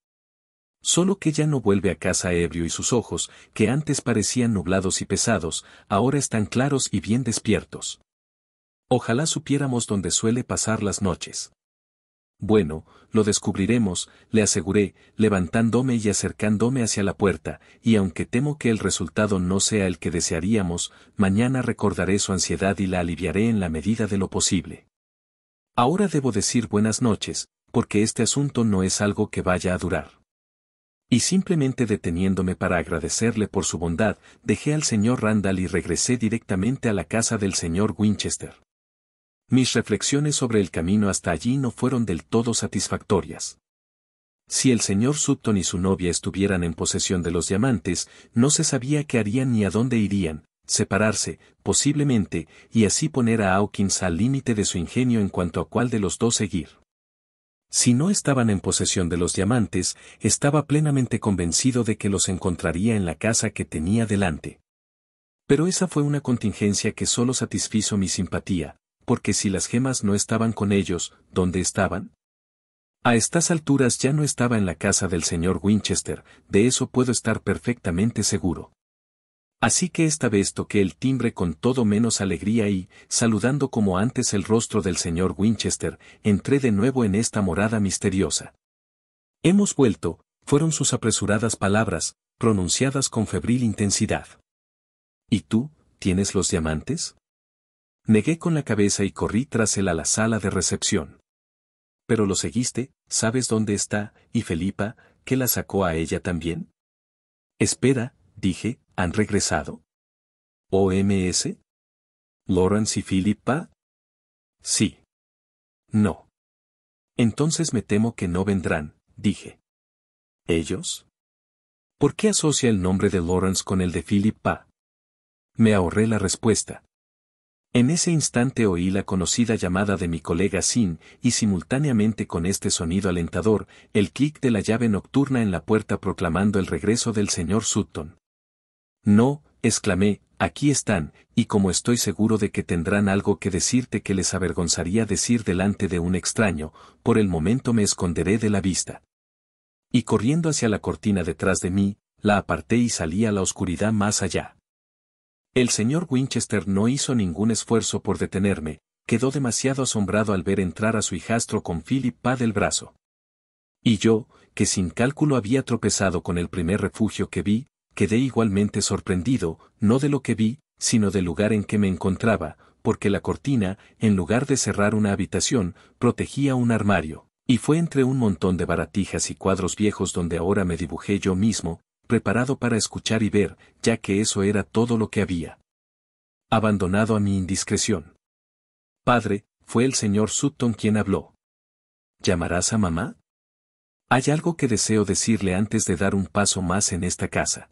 Solo que ya no vuelve a casa ebrio y sus ojos, que antes parecían nublados y pesados, ahora están claros y bien despiertos. Ojalá supiéramos dónde suele pasar las noches. Bueno, lo descubriremos, le aseguré, levantándome y acercándome hacia la puerta, y aunque temo que el resultado no sea el que desearíamos, mañana recordaré su ansiedad y la aliviaré en la medida de lo posible. Ahora debo decir buenas noches, porque este asunto no es algo que vaya a durar. Y simplemente deteniéndome para agradecerle por su bondad, dejé al señor Randall y regresé directamente a la casa del señor Winchester. Mis reflexiones sobre el camino hasta allí no fueron del todo satisfactorias. Si el señor Sutton y su novia estuvieran en posesión de los diamantes, no se sabía qué harían ni a dónde irían, separarse, posiblemente, y así poner a Hawkins al límite de su ingenio en cuanto a cuál de los dos seguir. Si no estaban en posesión de los diamantes, estaba plenamente convencido de que los encontraría en la casa que tenía delante. Pero esa fue una contingencia que solo satisfizo mi simpatía, porque si las gemas no estaban con ellos, ¿dónde estaban? A estas alturas ya no estaba en la casa del señor Winchester, de eso puedo estar perfectamente seguro. Así que esta vez toqué el timbre con todo menos alegría y, saludando como antes el rostro del señor Winchester, entré de nuevo en esta morada misteriosa. Hemos vuelto, fueron sus apresuradas palabras, pronunciadas con febril intensidad. ¿Y tú, tienes los diamantes? Negué con la cabeza y corrí tras él a la sala de recepción. Pero lo seguiste, ¿sabes dónde está? Y Felipa, ¿qué la sacó a ella también? Espera, Dije, ¿han regresado? ¿OMS? ¿Lawrence y Philip Sí. No. Entonces me temo que no vendrán, dije. ¿Ellos? ¿Por qué asocia el nombre de Lawrence con el de Philip Me ahorré la respuesta. En ese instante oí la conocida llamada de mi colega Sin, y simultáneamente con este sonido alentador, el clic de la llave nocturna en la puerta proclamando el regreso del señor Sutton. No, exclamé, aquí están, y como estoy seguro de que tendrán algo que decirte que les avergonzaría decir delante de un extraño, por el momento me esconderé de la vista. Y corriendo hacia la cortina detrás de mí, la aparté y salí a la oscuridad más allá. El señor Winchester no hizo ningún esfuerzo por detenerme, quedó demasiado asombrado al ver entrar a su hijastro con Philip Pa del brazo. Y yo, que sin cálculo había tropezado con el primer refugio que vi, quedé igualmente sorprendido, no de lo que vi, sino del lugar en que me encontraba, porque la cortina, en lugar de cerrar una habitación, protegía un armario, y fue entre un montón de baratijas y cuadros viejos donde ahora me dibujé yo mismo, preparado para escuchar y ver, ya que eso era todo lo que había. Abandonado a mi indiscreción. Padre, fue el señor Sutton quien habló. ¿Llamarás a mamá? Hay algo que deseo decirle antes de dar un paso más en esta casa.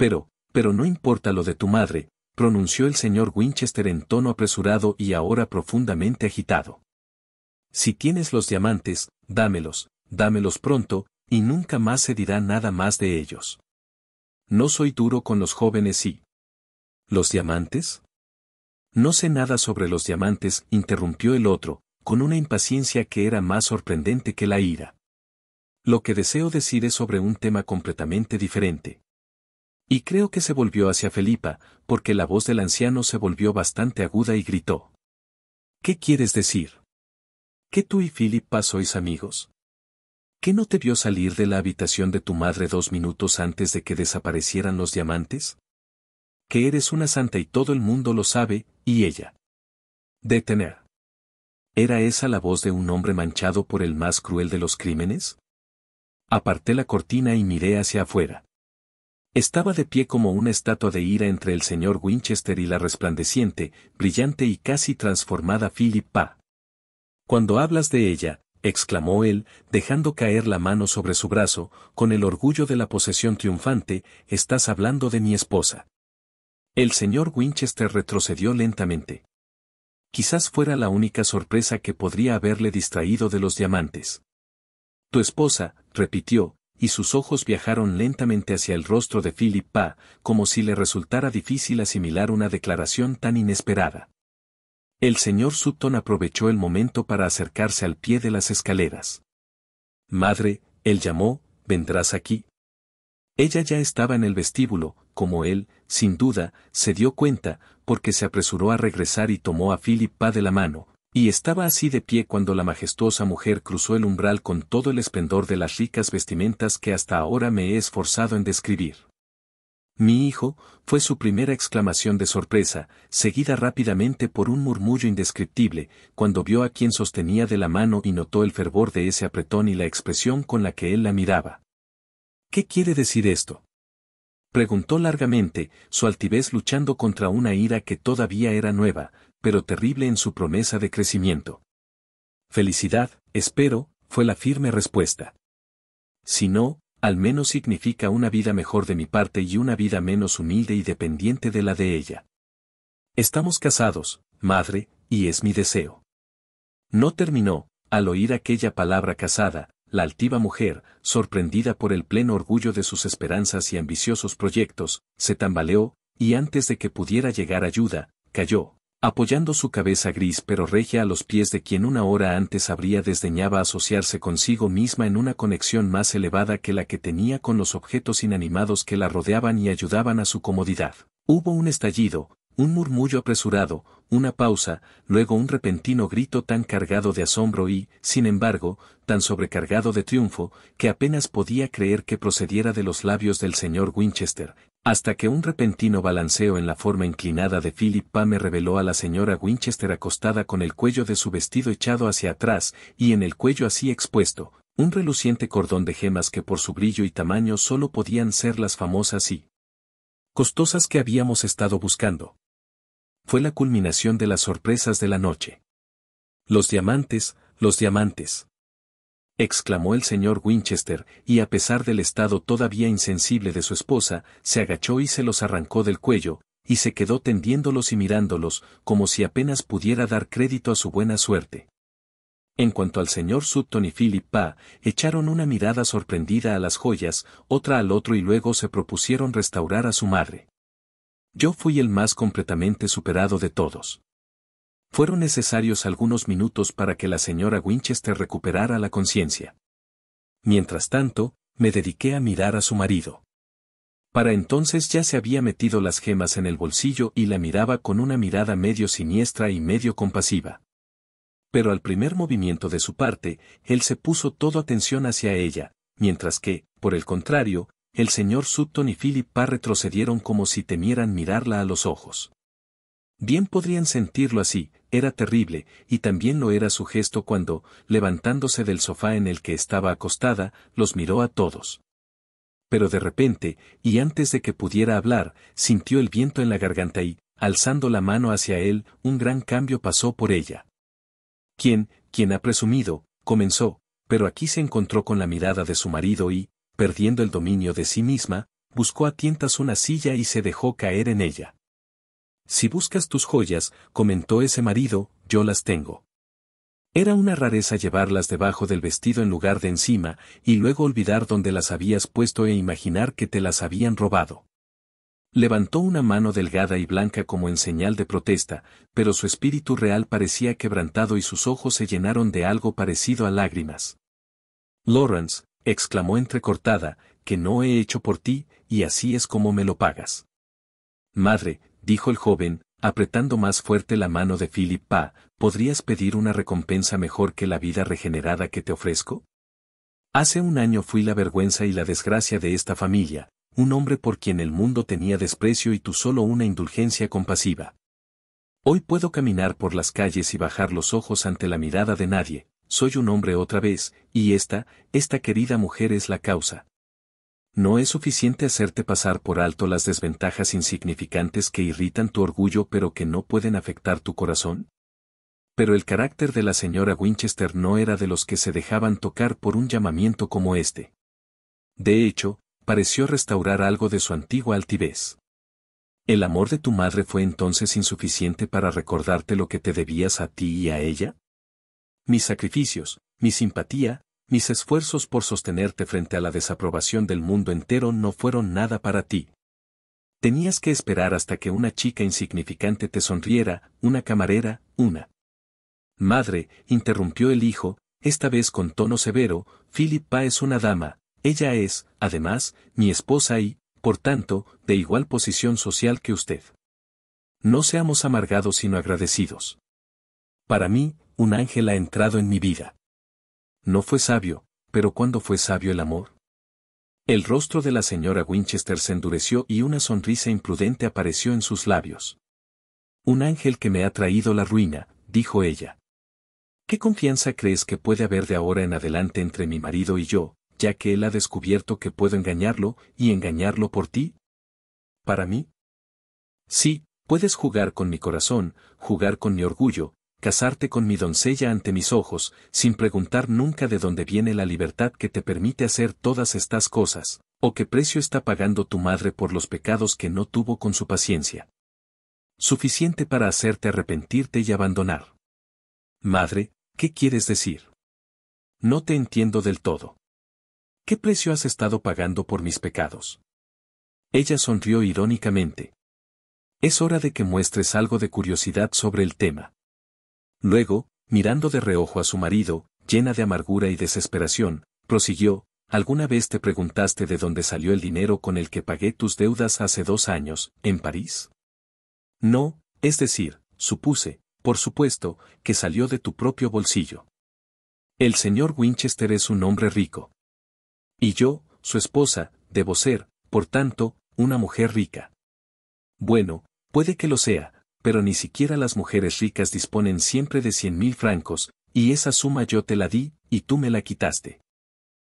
Pero, pero no importa lo de tu madre, pronunció el señor Winchester en tono apresurado y ahora profundamente agitado. Si tienes los diamantes, dámelos, dámelos pronto, y nunca más se dirá nada más de ellos. No soy duro con los jóvenes y... ¿Los diamantes? No sé nada sobre los diamantes, interrumpió el otro, con una impaciencia que era más sorprendente que la ira. Lo que deseo decir es sobre un tema completamente diferente. Y creo que se volvió hacia Felipa, porque la voz del anciano se volvió bastante aguda y gritó. ¿Qué quieres decir? ¿Que tú y Filipa sois amigos? ¿Que no te vio salir de la habitación de tu madre dos minutos antes de que desaparecieran los diamantes? Que eres una santa y todo el mundo lo sabe, y ella. Detener. ¿Era esa la voz de un hombre manchado por el más cruel de los crímenes? Aparté la cortina y miré hacia afuera. Estaba de pie como una estatua de ira entre el señor Winchester y la resplandeciente, brillante y casi transformada Philippa. Cuando hablas de ella, exclamó él, dejando caer la mano sobre su brazo, con el orgullo de la posesión triunfante, estás hablando de mi esposa. El señor Winchester retrocedió lentamente. Quizás fuera la única sorpresa que podría haberle distraído de los diamantes. Tu esposa, repitió, y sus ojos viajaron lentamente hacia el rostro de Philip Pa, como si le resultara difícil asimilar una declaración tan inesperada. El señor Sutton aprovechó el momento para acercarse al pie de las escaleras. Madre, él llamó, ¿vendrás aquí? Ella ya estaba en el vestíbulo, como él, sin duda, se dio cuenta, porque se apresuró a regresar y tomó a Philip Pa de la mano, y estaba así de pie cuando la majestuosa mujer cruzó el umbral con todo el esplendor de las ricas vestimentas que hasta ahora me he esforzado en describir. Mi hijo, fue su primera exclamación de sorpresa, seguida rápidamente por un murmullo indescriptible, cuando vio a quien sostenía de la mano y notó el fervor de ese apretón y la expresión con la que él la miraba. ¿Qué quiere decir esto? preguntó largamente, su altivez luchando contra una ira que todavía era nueva, pero terrible en su promesa de crecimiento. Felicidad, espero, fue la firme respuesta. Si no, al menos significa una vida mejor de mi parte y una vida menos humilde y dependiente de la de ella. Estamos casados, madre, y es mi deseo. No terminó, al oír aquella palabra casada, la altiva mujer, sorprendida por el pleno orgullo de sus esperanzas y ambiciosos proyectos, se tambaleó, y antes de que pudiera llegar ayuda, cayó, apoyando su cabeza gris pero regia a los pies de quien una hora antes habría desdeñaba asociarse consigo misma en una conexión más elevada que la que tenía con los objetos inanimados que la rodeaban y ayudaban a su comodidad. Hubo un estallido, un murmullo apresurado, una pausa, luego un repentino grito tan cargado de asombro y, sin embargo, tan sobrecargado de triunfo, que apenas podía creer que procediera de los labios del señor Winchester, hasta que un repentino balanceo en la forma inclinada de Philippa me reveló a la señora Winchester acostada con el cuello de su vestido echado hacia atrás y en el cuello así expuesto, un reluciente cordón de gemas que por su brillo y tamaño solo podían ser las famosas y costosas que habíamos estado buscando. Fue la culminación de las sorpresas de la noche. Los diamantes, los diamantes exclamó el señor Winchester, y a pesar del estado todavía insensible de su esposa, se agachó y se los arrancó del cuello, y se quedó tendiéndolos y mirándolos, como si apenas pudiera dar crédito a su buena suerte. En cuanto al señor Sutton y Philip Pa, echaron una mirada sorprendida a las joyas, otra al otro y luego se propusieron restaurar a su madre. Yo fui el más completamente superado de todos. Fueron necesarios algunos minutos para que la señora Winchester recuperara la conciencia. Mientras tanto, me dediqué a mirar a su marido. Para entonces ya se había metido las gemas en el bolsillo y la miraba con una mirada medio siniestra y medio compasiva. Pero al primer movimiento de su parte, él se puso todo atención hacia ella, mientras que, por el contrario, el señor Sutton y Philip Parr retrocedieron como si temieran mirarla a los ojos. Bien podrían sentirlo así, era terrible, y también lo era su gesto cuando, levantándose del sofá en el que estaba acostada, los miró a todos. Pero de repente, y antes de que pudiera hablar, sintió el viento en la garganta y, alzando la mano hacia él, un gran cambio pasó por ella. Quien, quien ha presumido, comenzó, pero aquí se encontró con la mirada de su marido y, perdiendo el dominio de sí misma, buscó a tientas una silla y se dejó caer en ella. Si buscas tus joyas, comentó ese marido, yo las tengo. Era una rareza llevarlas debajo del vestido en lugar de encima, y luego olvidar dónde las habías puesto e imaginar que te las habían robado. Levantó una mano delgada y blanca como en señal de protesta, pero su espíritu real parecía quebrantado y sus ojos se llenaron de algo parecido a lágrimas. Lawrence, exclamó entrecortada, que no he hecho por ti, y así es como me lo pagas. Madre, dijo el joven, apretando más fuerte la mano de Philip ¿podrías pedir una recompensa mejor que la vida regenerada que te ofrezco? Hace un año fui la vergüenza y la desgracia de esta familia, un hombre por quien el mundo tenía desprecio y tú solo una indulgencia compasiva. Hoy puedo caminar por las calles y bajar los ojos ante la mirada de nadie, soy un hombre otra vez, y esta, esta querida mujer es la causa, no es suficiente hacerte pasar por alto las desventajas insignificantes que irritan tu orgullo pero que no pueden afectar tu corazón. Pero el carácter de la señora Winchester no era de los que se dejaban tocar por un llamamiento como este. De hecho, pareció restaurar algo de su antigua altivez. ¿El amor de tu madre fue entonces insuficiente para recordarte lo que te debías a ti y a ella? Mis sacrificios, mi simpatía, mis esfuerzos por sostenerte frente a la desaprobación del mundo entero no fueron nada para ti. Tenías que esperar hasta que una chica insignificante te sonriera, una camarera, una. Madre, interrumpió el hijo, esta vez con tono severo, Philippa es una dama, ella es, además, mi esposa y, por tanto, de igual posición social que usted. No seamos amargados sino agradecidos. Para mí, un ángel ha entrado en mi vida. No fue sabio, pero ¿cuándo fue sabio el amor? El rostro de la señora Winchester se endureció y una sonrisa imprudente apareció en sus labios. Un ángel que me ha traído la ruina, dijo ella. ¿Qué confianza crees que puede haber de ahora en adelante entre mi marido y yo, ya que él ha descubierto que puedo engañarlo y engañarlo por ti? ¿Para mí? Sí, puedes jugar con mi corazón, jugar con mi orgullo, casarte con mi doncella ante mis ojos, sin preguntar nunca de dónde viene la libertad que te permite hacer todas estas cosas, o qué precio está pagando tu madre por los pecados que no tuvo con su paciencia. Suficiente para hacerte arrepentirte y abandonar. Madre, ¿qué quieres decir? No te entiendo del todo. ¿Qué precio has estado pagando por mis pecados? Ella sonrió irónicamente. Es hora de que muestres algo de curiosidad sobre el tema. Luego, mirando de reojo a su marido, llena de amargura y desesperación, prosiguió, ¿alguna vez te preguntaste de dónde salió el dinero con el que pagué tus deudas hace dos años, en París? No, es decir, supuse, por supuesto, que salió de tu propio bolsillo. El señor Winchester es un hombre rico. Y yo, su esposa, debo ser, por tanto, una mujer rica. Bueno, puede que lo sea, pero ni siquiera las mujeres ricas disponen siempre de cien mil francos, y esa suma yo te la di, y tú me la quitaste.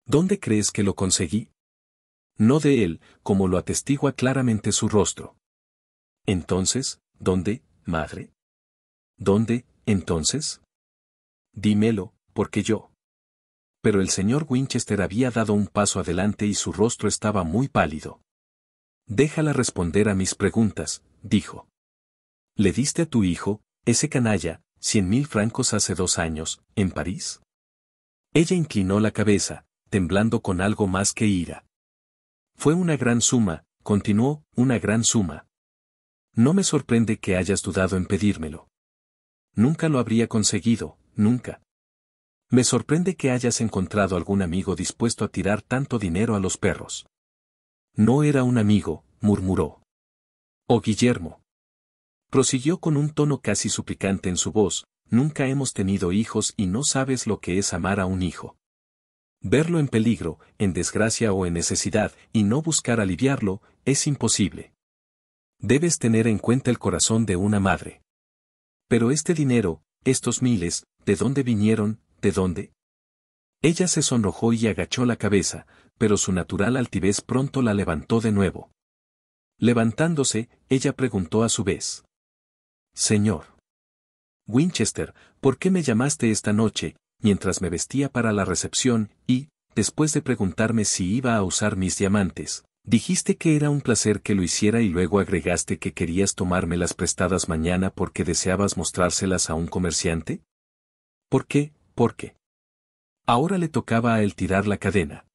¿Dónde crees que lo conseguí? No de él, como lo atestigua claramente su rostro. Entonces, ¿dónde, madre? ¿Dónde, entonces? Dímelo, porque yo. Pero el señor Winchester había dado un paso adelante y su rostro estaba muy pálido. Déjala responder a mis preguntas, dijo le diste a tu hijo, ese canalla, cien mil francos hace dos años, en París? Ella inclinó la cabeza, temblando con algo más que ira. Fue una gran suma, continuó, una gran suma. No me sorprende que hayas dudado en pedírmelo. Nunca lo habría conseguido, nunca. Me sorprende que hayas encontrado algún amigo dispuesto a tirar tanto dinero a los perros. No era un amigo, murmuró. Oh Guillermo. Prosiguió con un tono casi suplicante en su voz, nunca hemos tenido hijos y no sabes lo que es amar a un hijo. Verlo en peligro, en desgracia o en necesidad, y no buscar aliviarlo, es imposible. Debes tener en cuenta el corazón de una madre. Pero este dinero, estos miles, ¿de dónde vinieron? ¿De dónde? Ella se sonrojó y agachó la cabeza, pero su natural altivez pronto la levantó de nuevo. Levantándose, ella preguntó a su vez. Señor. Winchester, ¿por qué me llamaste esta noche, mientras me vestía para la recepción, y, después de preguntarme si iba a usar mis diamantes, dijiste que era un placer que lo hiciera y luego agregaste que querías tomarme las prestadas mañana porque deseabas mostrárselas a un comerciante? ¿Por qué? ¿Por qué? Ahora le tocaba a él tirar la cadena.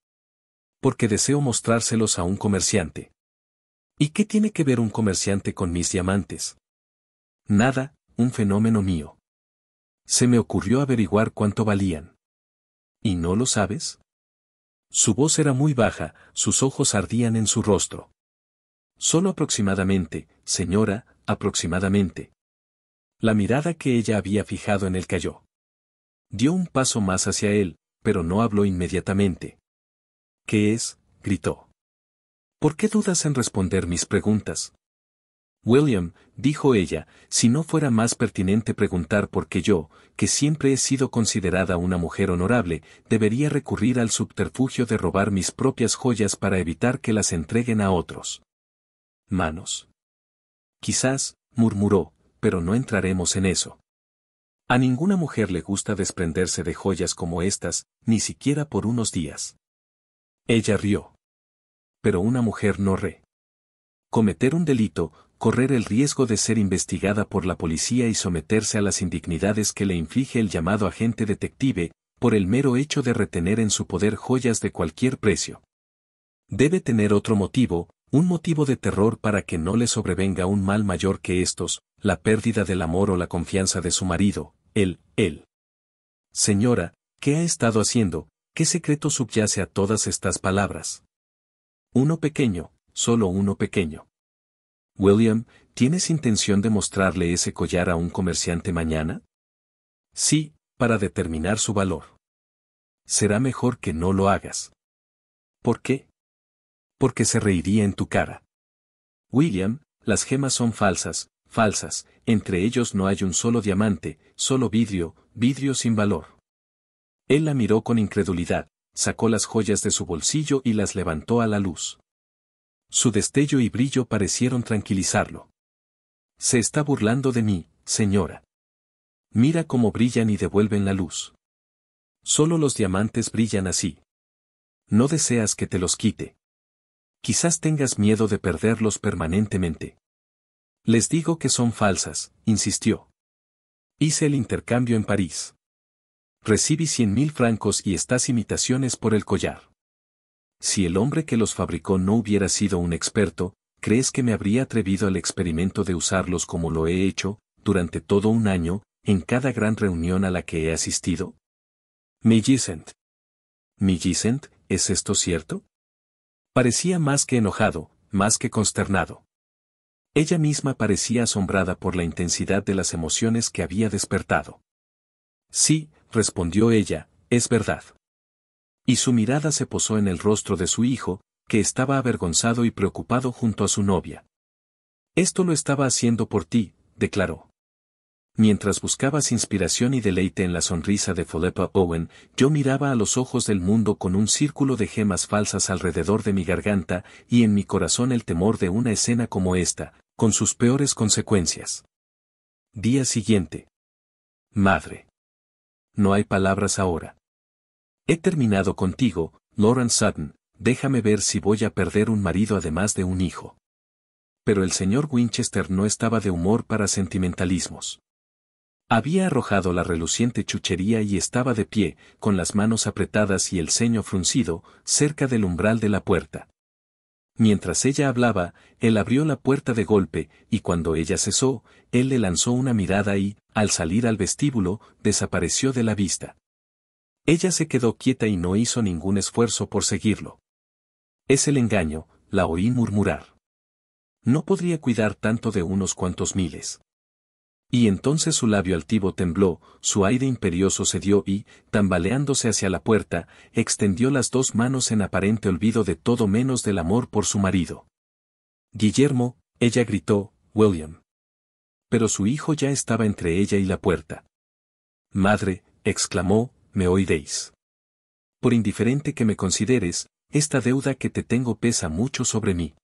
Porque deseo mostrárselos a un comerciante. ¿Y qué tiene que ver un comerciante con mis diamantes? Nada, un fenómeno mío. Se me ocurrió averiguar cuánto valían. ¿Y no lo sabes? Su voz era muy baja, sus ojos ardían en su rostro. Solo aproximadamente, señora, aproximadamente. La mirada que ella había fijado en él cayó. Dio un paso más hacia él, pero no habló inmediatamente. ¿Qué es? gritó. ¿Por qué dudas en responder mis preguntas? William, dijo ella, si no fuera más pertinente preguntar por qué yo, que siempre he sido considerada una mujer honorable, debería recurrir al subterfugio de robar mis propias joyas para evitar que las entreguen a otros. Manos. Quizás, murmuró, pero no entraremos en eso. A ninguna mujer le gusta desprenderse de joyas como estas, ni siquiera por unos días. Ella rió. Pero una mujer no re. Cometer un delito, correr el riesgo de ser investigada por la policía y someterse a las indignidades que le inflige el llamado agente detective, por el mero hecho de retener en su poder joyas de cualquier precio. Debe tener otro motivo, un motivo de terror para que no le sobrevenga un mal mayor que estos, la pérdida del amor o la confianza de su marido, él, él. Señora, ¿qué ha estado haciendo? ¿Qué secreto subyace a todas estas palabras? Uno pequeño, solo uno pequeño. William, ¿tienes intención de mostrarle ese collar a un comerciante mañana? Sí, para determinar su valor. Será mejor que no lo hagas. ¿Por qué? Porque se reiría en tu cara. William, las gemas son falsas, falsas, entre ellos no hay un solo diamante, solo vidrio, vidrio sin valor. Él la miró con incredulidad, sacó las joyas de su bolsillo y las levantó a la luz. Su destello y brillo parecieron tranquilizarlo. Se está burlando de mí, señora. Mira cómo brillan y devuelven la luz. Solo los diamantes brillan así. No deseas que te los quite. Quizás tengas miedo de perderlos permanentemente. Les digo que son falsas, insistió. Hice el intercambio en París. Recibí cien mil francos y estas imitaciones por el collar. Si el hombre que los fabricó no hubiera sido un experto, ¿crees que me habría atrevido al experimento de usarlos como lo he hecho, durante todo un año, en cada gran reunión a la que he asistido? Millicent. Millicent, ¿es esto cierto? Parecía más que enojado, más que consternado. Ella misma parecía asombrada por la intensidad de las emociones que había despertado. Sí, respondió ella, es verdad. Y su mirada se posó en el rostro de su hijo, que estaba avergonzado y preocupado junto a su novia. Esto lo estaba haciendo por ti, declaró. Mientras buscabas inspiración y deleite en la sonrisa de Philippa Owen, yo miraba a los ojos del mundo con un círculo de gemas falsas alrededor de mi garganta y en mi corazón el temor de una escena como esta, con sus peores consecuencias. Día siguiente. Madre. No hay palabras ahora. He terminado contigo, Lawrence Sutton, déjame ver si voy a perder un marido además de un hijo. Pero el señor Winchester no estaba de humor para sentimentalismos. Había arrojado la reluciente chuchería y estaba de pie, con las manos apretadas y el ceño fruncido, cerca del umbral de la puerta. Mientras ella hablaba, él abrió la puerta de golpe, y cuando ella cesó, él le lanzó una mirada y, al salir al vestíbulo, desapareció de la vista. Ella se quedó quieta y no hizo ningún esfuerzo por seguirlo. Es el engaño, la oí murmurar. No podría cuidar tanto de unos cuantos miles. Y entonces su labio altivo tembló, su aire imperioso cedió y, tambaleándose hacia la puerta, extendió las dos manos en aparente olvido de todo menos del amor por su marido. Guillermo, ella gritó, William. Pero su hijo ya estaba entre ella y la puerta. Madre, exclamó, me oiréis. Por indiferente que me consideres, esta deuda que te tengo pesa mucho sobre mí.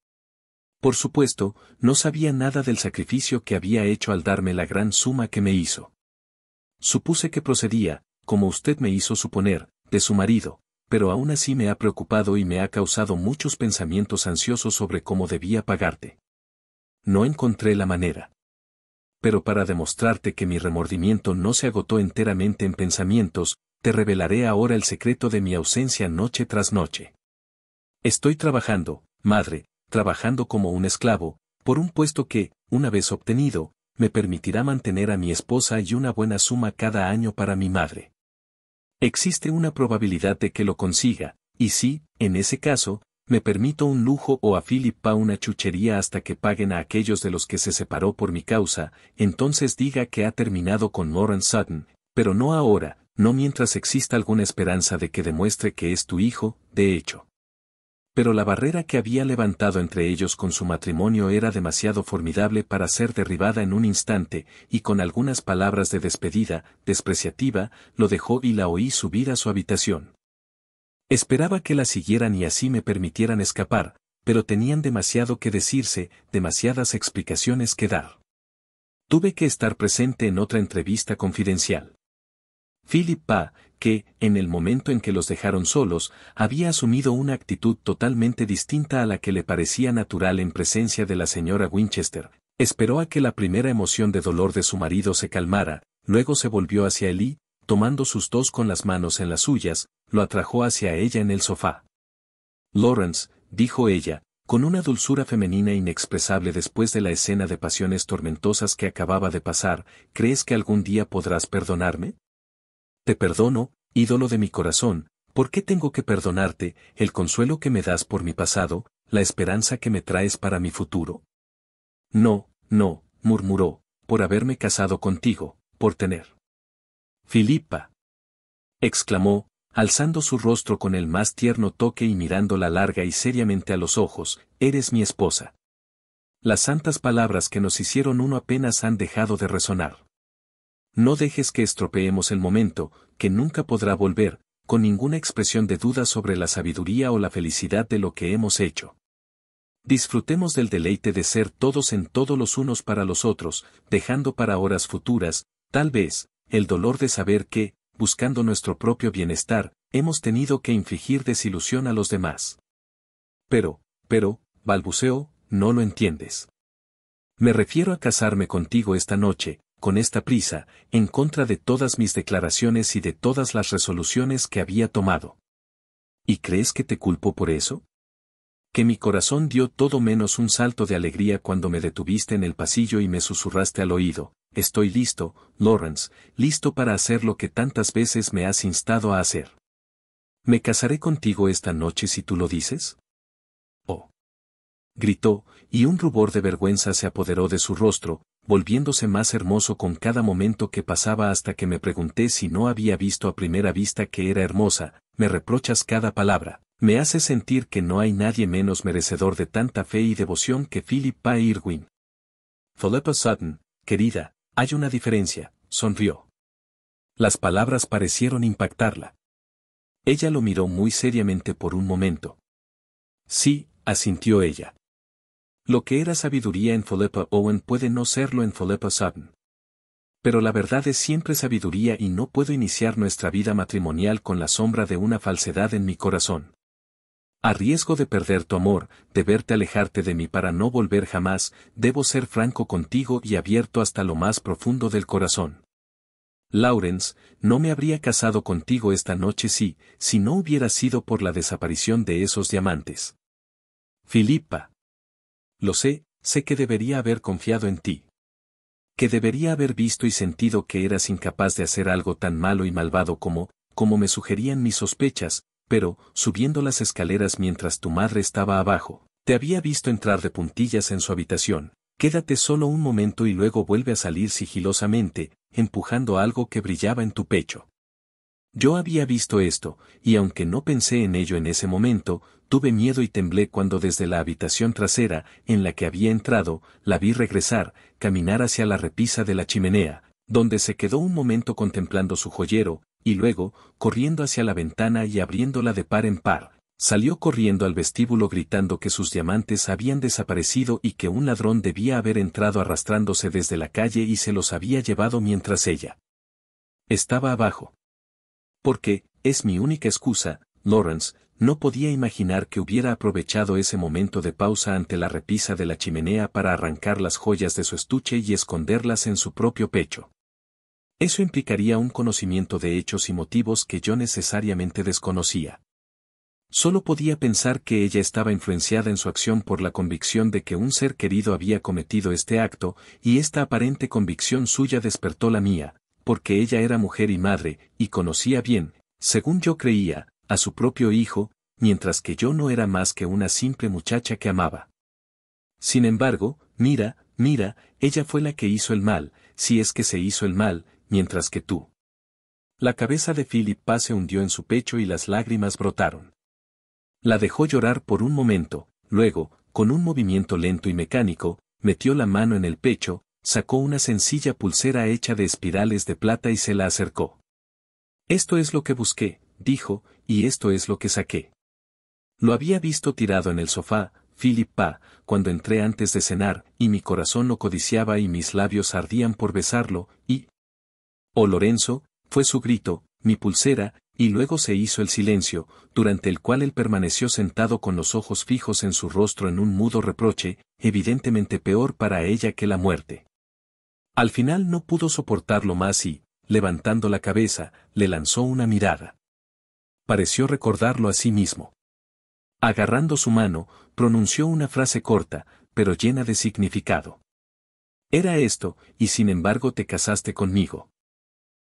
Por supuesto, no sabía nada del sacrificio que había hecho al darme la gran suma que me hizo. Supuse que procedía, como usted me hizo suponer, de su marido, pero aún así me ha preocupado y me ha causado muchos pensamientos ansiosos sobre cómo debía pagarte. No encontré la manera. Pero para demostrarte que mi remordimiento no se agotó enteramente en pensamientos, te revelaré ahora el secreto de mi ausencia noche tras noche. Estoy trabajando, madre, trabajando como un esclavo, por un puesto que, una vez obtenido, me permitirá mantener a mi esposa y una buena suma cada año para mi madre. Existe una probabilidad de que lo consiga, y si, en ese caso, me permito un lujo o a Philip una chuchería hasta que paguen a aquellos de los que se separó por mi causa, entonces diga que ha terminado con Moran Sutton, pero no ahora, no mientras exista alguna esperanza de que demuestre que es tu hijo, de hecho. Pero la barrera que había levantado entre ellos con su matrimonio era demasiado formidable para ser derribada en un instante, y con algunas palabras de despedida, despreciativa, lo dejó y la oí subir a su habitación. Esperaba que la siguieran y así me permitieran escapar, pero tenían demasiado que decirse, demasiadas explicaciones que dar. Tuve que estar presente en otra entrevista confidencial. Philip que, en el momento en que los dejaron solos, había asumido una actitud totalmente distinta a la que le parecía natural en presencia de la señora Winchester, esperó a que la primera emoción de dolor de su marido se calmara, luego se volvió hacia y, tomando sus dos con las manos en las suyas, lo atrajo hacia ella en el sofá. Lawrence, dijo ella, con una dulzura femenina inexpresable después de la escena de pasiones tormentosas que acababa de pasar, ¿crees que algún día podrás perdonarme? Te perdono, ídolo de mi corazón, ¿por qué tengo que perdonarte, el consuelo que me das por mi pasado, la esperanza que me traes para mi futuro? No, no, murmuró, por haberme casado contigo, por tener. Filipa. exclamó, alzando su rostro con el más tierno toque y mirándola larga y seriamente a los ojos, eres mi esposa. Las santas palabras que nos hicieron uno apenas han dejado de resonar. No dejes que estropeemos el momento, que nunca podrá volver, con ninguna expresión de duda sobre la sabiduría o la felicidad de lo que hemos hecho. Disfrutemos del deleite de ser todos en todos los unos para los otros, dejando para horas futuras, tal vez, el dolor de saber que, buscando nuestro propio bienestar, hemos tenido que infligir desilusión a los demás. Pero, pero, balbuceo, no lo entiendes. Me refiero a casarme contigo esta noche, con esta prisa, en contra de todas mis declaraciones y de todas las resoluciones que había tomado. ¿Y crees que te culpo por eso? Que mi corazón dio todo menos un salto de alegría cuando me detuviste en el pasillo y me susurraste al oído, estoy listo, Lawrence, listo para hacer lo que tantas veces me has instado a hacer. ¿Me casaré contigo esta noche si tú lo dices? Oh. Gritó, y un rubor de vergüenza se apoderó de su rostro, volviéndose más hermoso con cada momento que pasaba hasta que me pregunté si no había visto a primera vista que era hermosa, me reprochas cada palabra, me hace sentir que no hay nadie menos merecedor de tanta fe y devoción que Philip Irwin. Philippa Sutton, querida, hay una diferencia, sonrió. Las palabras parecieron impactarla. Ella lo miró muy seriamente por un momento. Sí, asintió ella. Lo que era sabiduría en Philippa Owen puede no serlo en Philippa Sutton. Pero la verdad es siempre sabiduría y no puedo iniciar nuestra vida matrimonial con la sombra de una falsedad en mi corazón. A riesgo de perder tu amor, de verte alejarte de mí para no volver jamás, debo ser franco contigo y abierto hasta lo más profundo del corazón. Lawrence, no me habría casado contigo esta noche si, si no hubiera sido por la desaparición de esos diamantes. Filipa, lo sé, sé que debería haber confiado en ti. Que debería haber visto y sentido que eras incapaz de hacer algo tan malo y malvado como, como me sugerían mis sospechas, pero, subiendo las escaleras mientras tu madre estaba abajo, te había visto entrar de puntillas en su habitación. Quédate solo un momento y luego vuelve a salir sigilosamente, empujando algo que brillaba en tu pecho. Yo había visto esto, y aunque no pensé en ello en ese momento, Tuve miedo y temblé cuando desde la habitación trasera, en la que había entrado, la vi regresar, caminar hacia la repisa de la chimenea, donde se quedó un momento contemplando su joyero, y luego, corriendo hacia la ventana y abriéndola de par en par, salió corriendo al vestíbulo gritando que sus diamantes habían desaparecido y que un ladrón debía haber entrado arrastrándose desde la calle y se los había llevado mientras ella estaba abajo. Porque, es mi única excusa, Lawrence, no podía imaginar que hubiera aprovechado ese momento de pausa ante la repisa de la chimenea para arrancar las joyas de su estuche y esconderlas en su propio pecho. Eso implicaría un conocimiento de hechos y motivos que yo necesariamente desconocía. Solo podía pensar que ella estaba influenciada en su acción por la convicción de que un ser querido había cometido este acto, y esta aparente convicción suya despertó la mía, porque ella era mujer y madre, y conocía bien, según yo creía, a su propio hijo, mientras que yo no era más que una simple muchacha que amaba. Sin embargo, mira, mira, ella fue la que hizo el mal, si es que se hizo el mal, mientras que tú. La cabeza de Philip Paz se hundió en su pecho y las lágrimas brotaron. La dejó llorar por un momento, luego, con un movimiento lento y mecánico, metió la mano en el pecho, sacó una sencilla pulsera hecha de espirales de plata y se la acercó. Esto es lo que busqué, dijo, y esto es lo que saqué. Lo había visto tirado en el sofá, Philip Pa, cuando entré antes de cenar, y mi corazón lo codiciaba y mis labios ardían por besarlo, y... Oh Lorenzo, fue su grito, mi pulsera, y luego se hizo el silencio, durante el cual él permaneció sentado con los ojos fijos en su rostro en un mudo reproche, evidentemente peor para ella que la muerte. Al final no pudo soportarlo más y, levantando la cabeza, le lanzó una mirada pareció recordarlo a sí mismo. Agarrando su mano, pronunció una frase corta, pero llena de significado. Era esto, y sin embargo te casaste conmigo.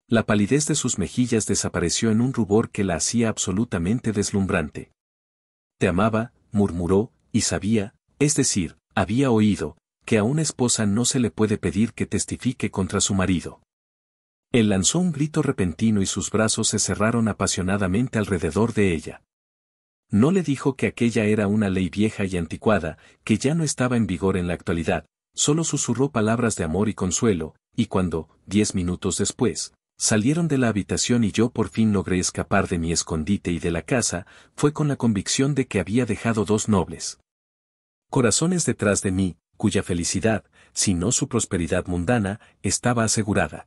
La palidez de sus mejillas desapareció en un rubor que la hacía absolutamente deslumbrante. Te amaba, murmuró, y sabía, es decir, había oído, que a una esposa no se le puede pedir que testifique contra su marido. Él lanzó un grito repentino y sus brazos se cerraron apasionadamente alrededor de ella. No le dijo que aquella era una ley vieja y anticuada, que ya no estaba en vigor en la actualidad, solo susurró palabras de amor y consuelo, y cuando, diez minutos después, salieron de la habitación y yo por fin logré escapar de mi escondite y de la casa, fue con la convicción de que había dejado dos nobles corazones detrás de mí, cuya felicidad, si no su prosperidad mundana, estaba asegurada.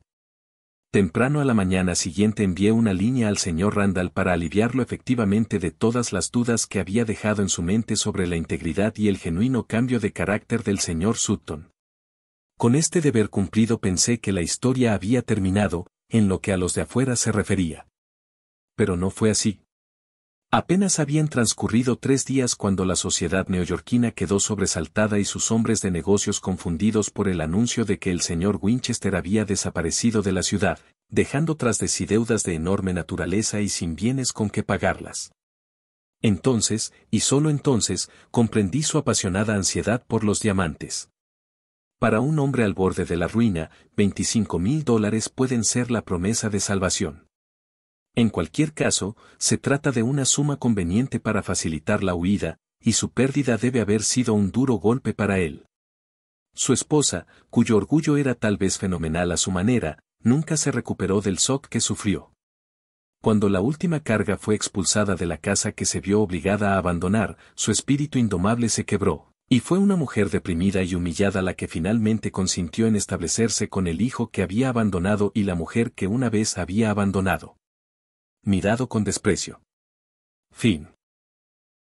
Temprano a la mañana siguiente envié una línea al señor Randall para aliviarlo efectivamente de todas las dudas que había dejado en su mente sobre la integridad y el genuino cambio de carácter del señor Sutton. Con este deber cumplido pensé que la historia había terminado, en lo que a los de afuera se refería. Pero no fue así. Apenas habían transcurrido tres días cuando la sociedad neoyorquina quedó sobresaltada y sus hombres de negocios confundidos por el anuncio de que el señor Winchester había desaparecido de la ciudad, dejando tras de sí deudas de enorme naturaleza y sin bienes con que pagarlas. Entonces, y solo entonces, comprendí su apasionada ansiedad por los diamantes. Para un hombre al borde de la ruina, 25 mil dólares pueden ser la promesa de salvación. En cualquier caso, se trata de una suma conveniente para facilitar la huida, y su pérdida debe haber sido un duro golpe para él. Su esposa, cuyo orgullo era tal vez fenomenal a su manera, nunca se recuperó del shock que sufrió. Cuando la última carga fue expulsada de la casa que se vio obligada a abandonar, su espíritu indomable se quebró, y fue una mujer deprimida y humillada la que finalmente consintió en establecerse con el hijo que había abandonado y la mujer que una vez había abandonado mirado con desprecio. Fin.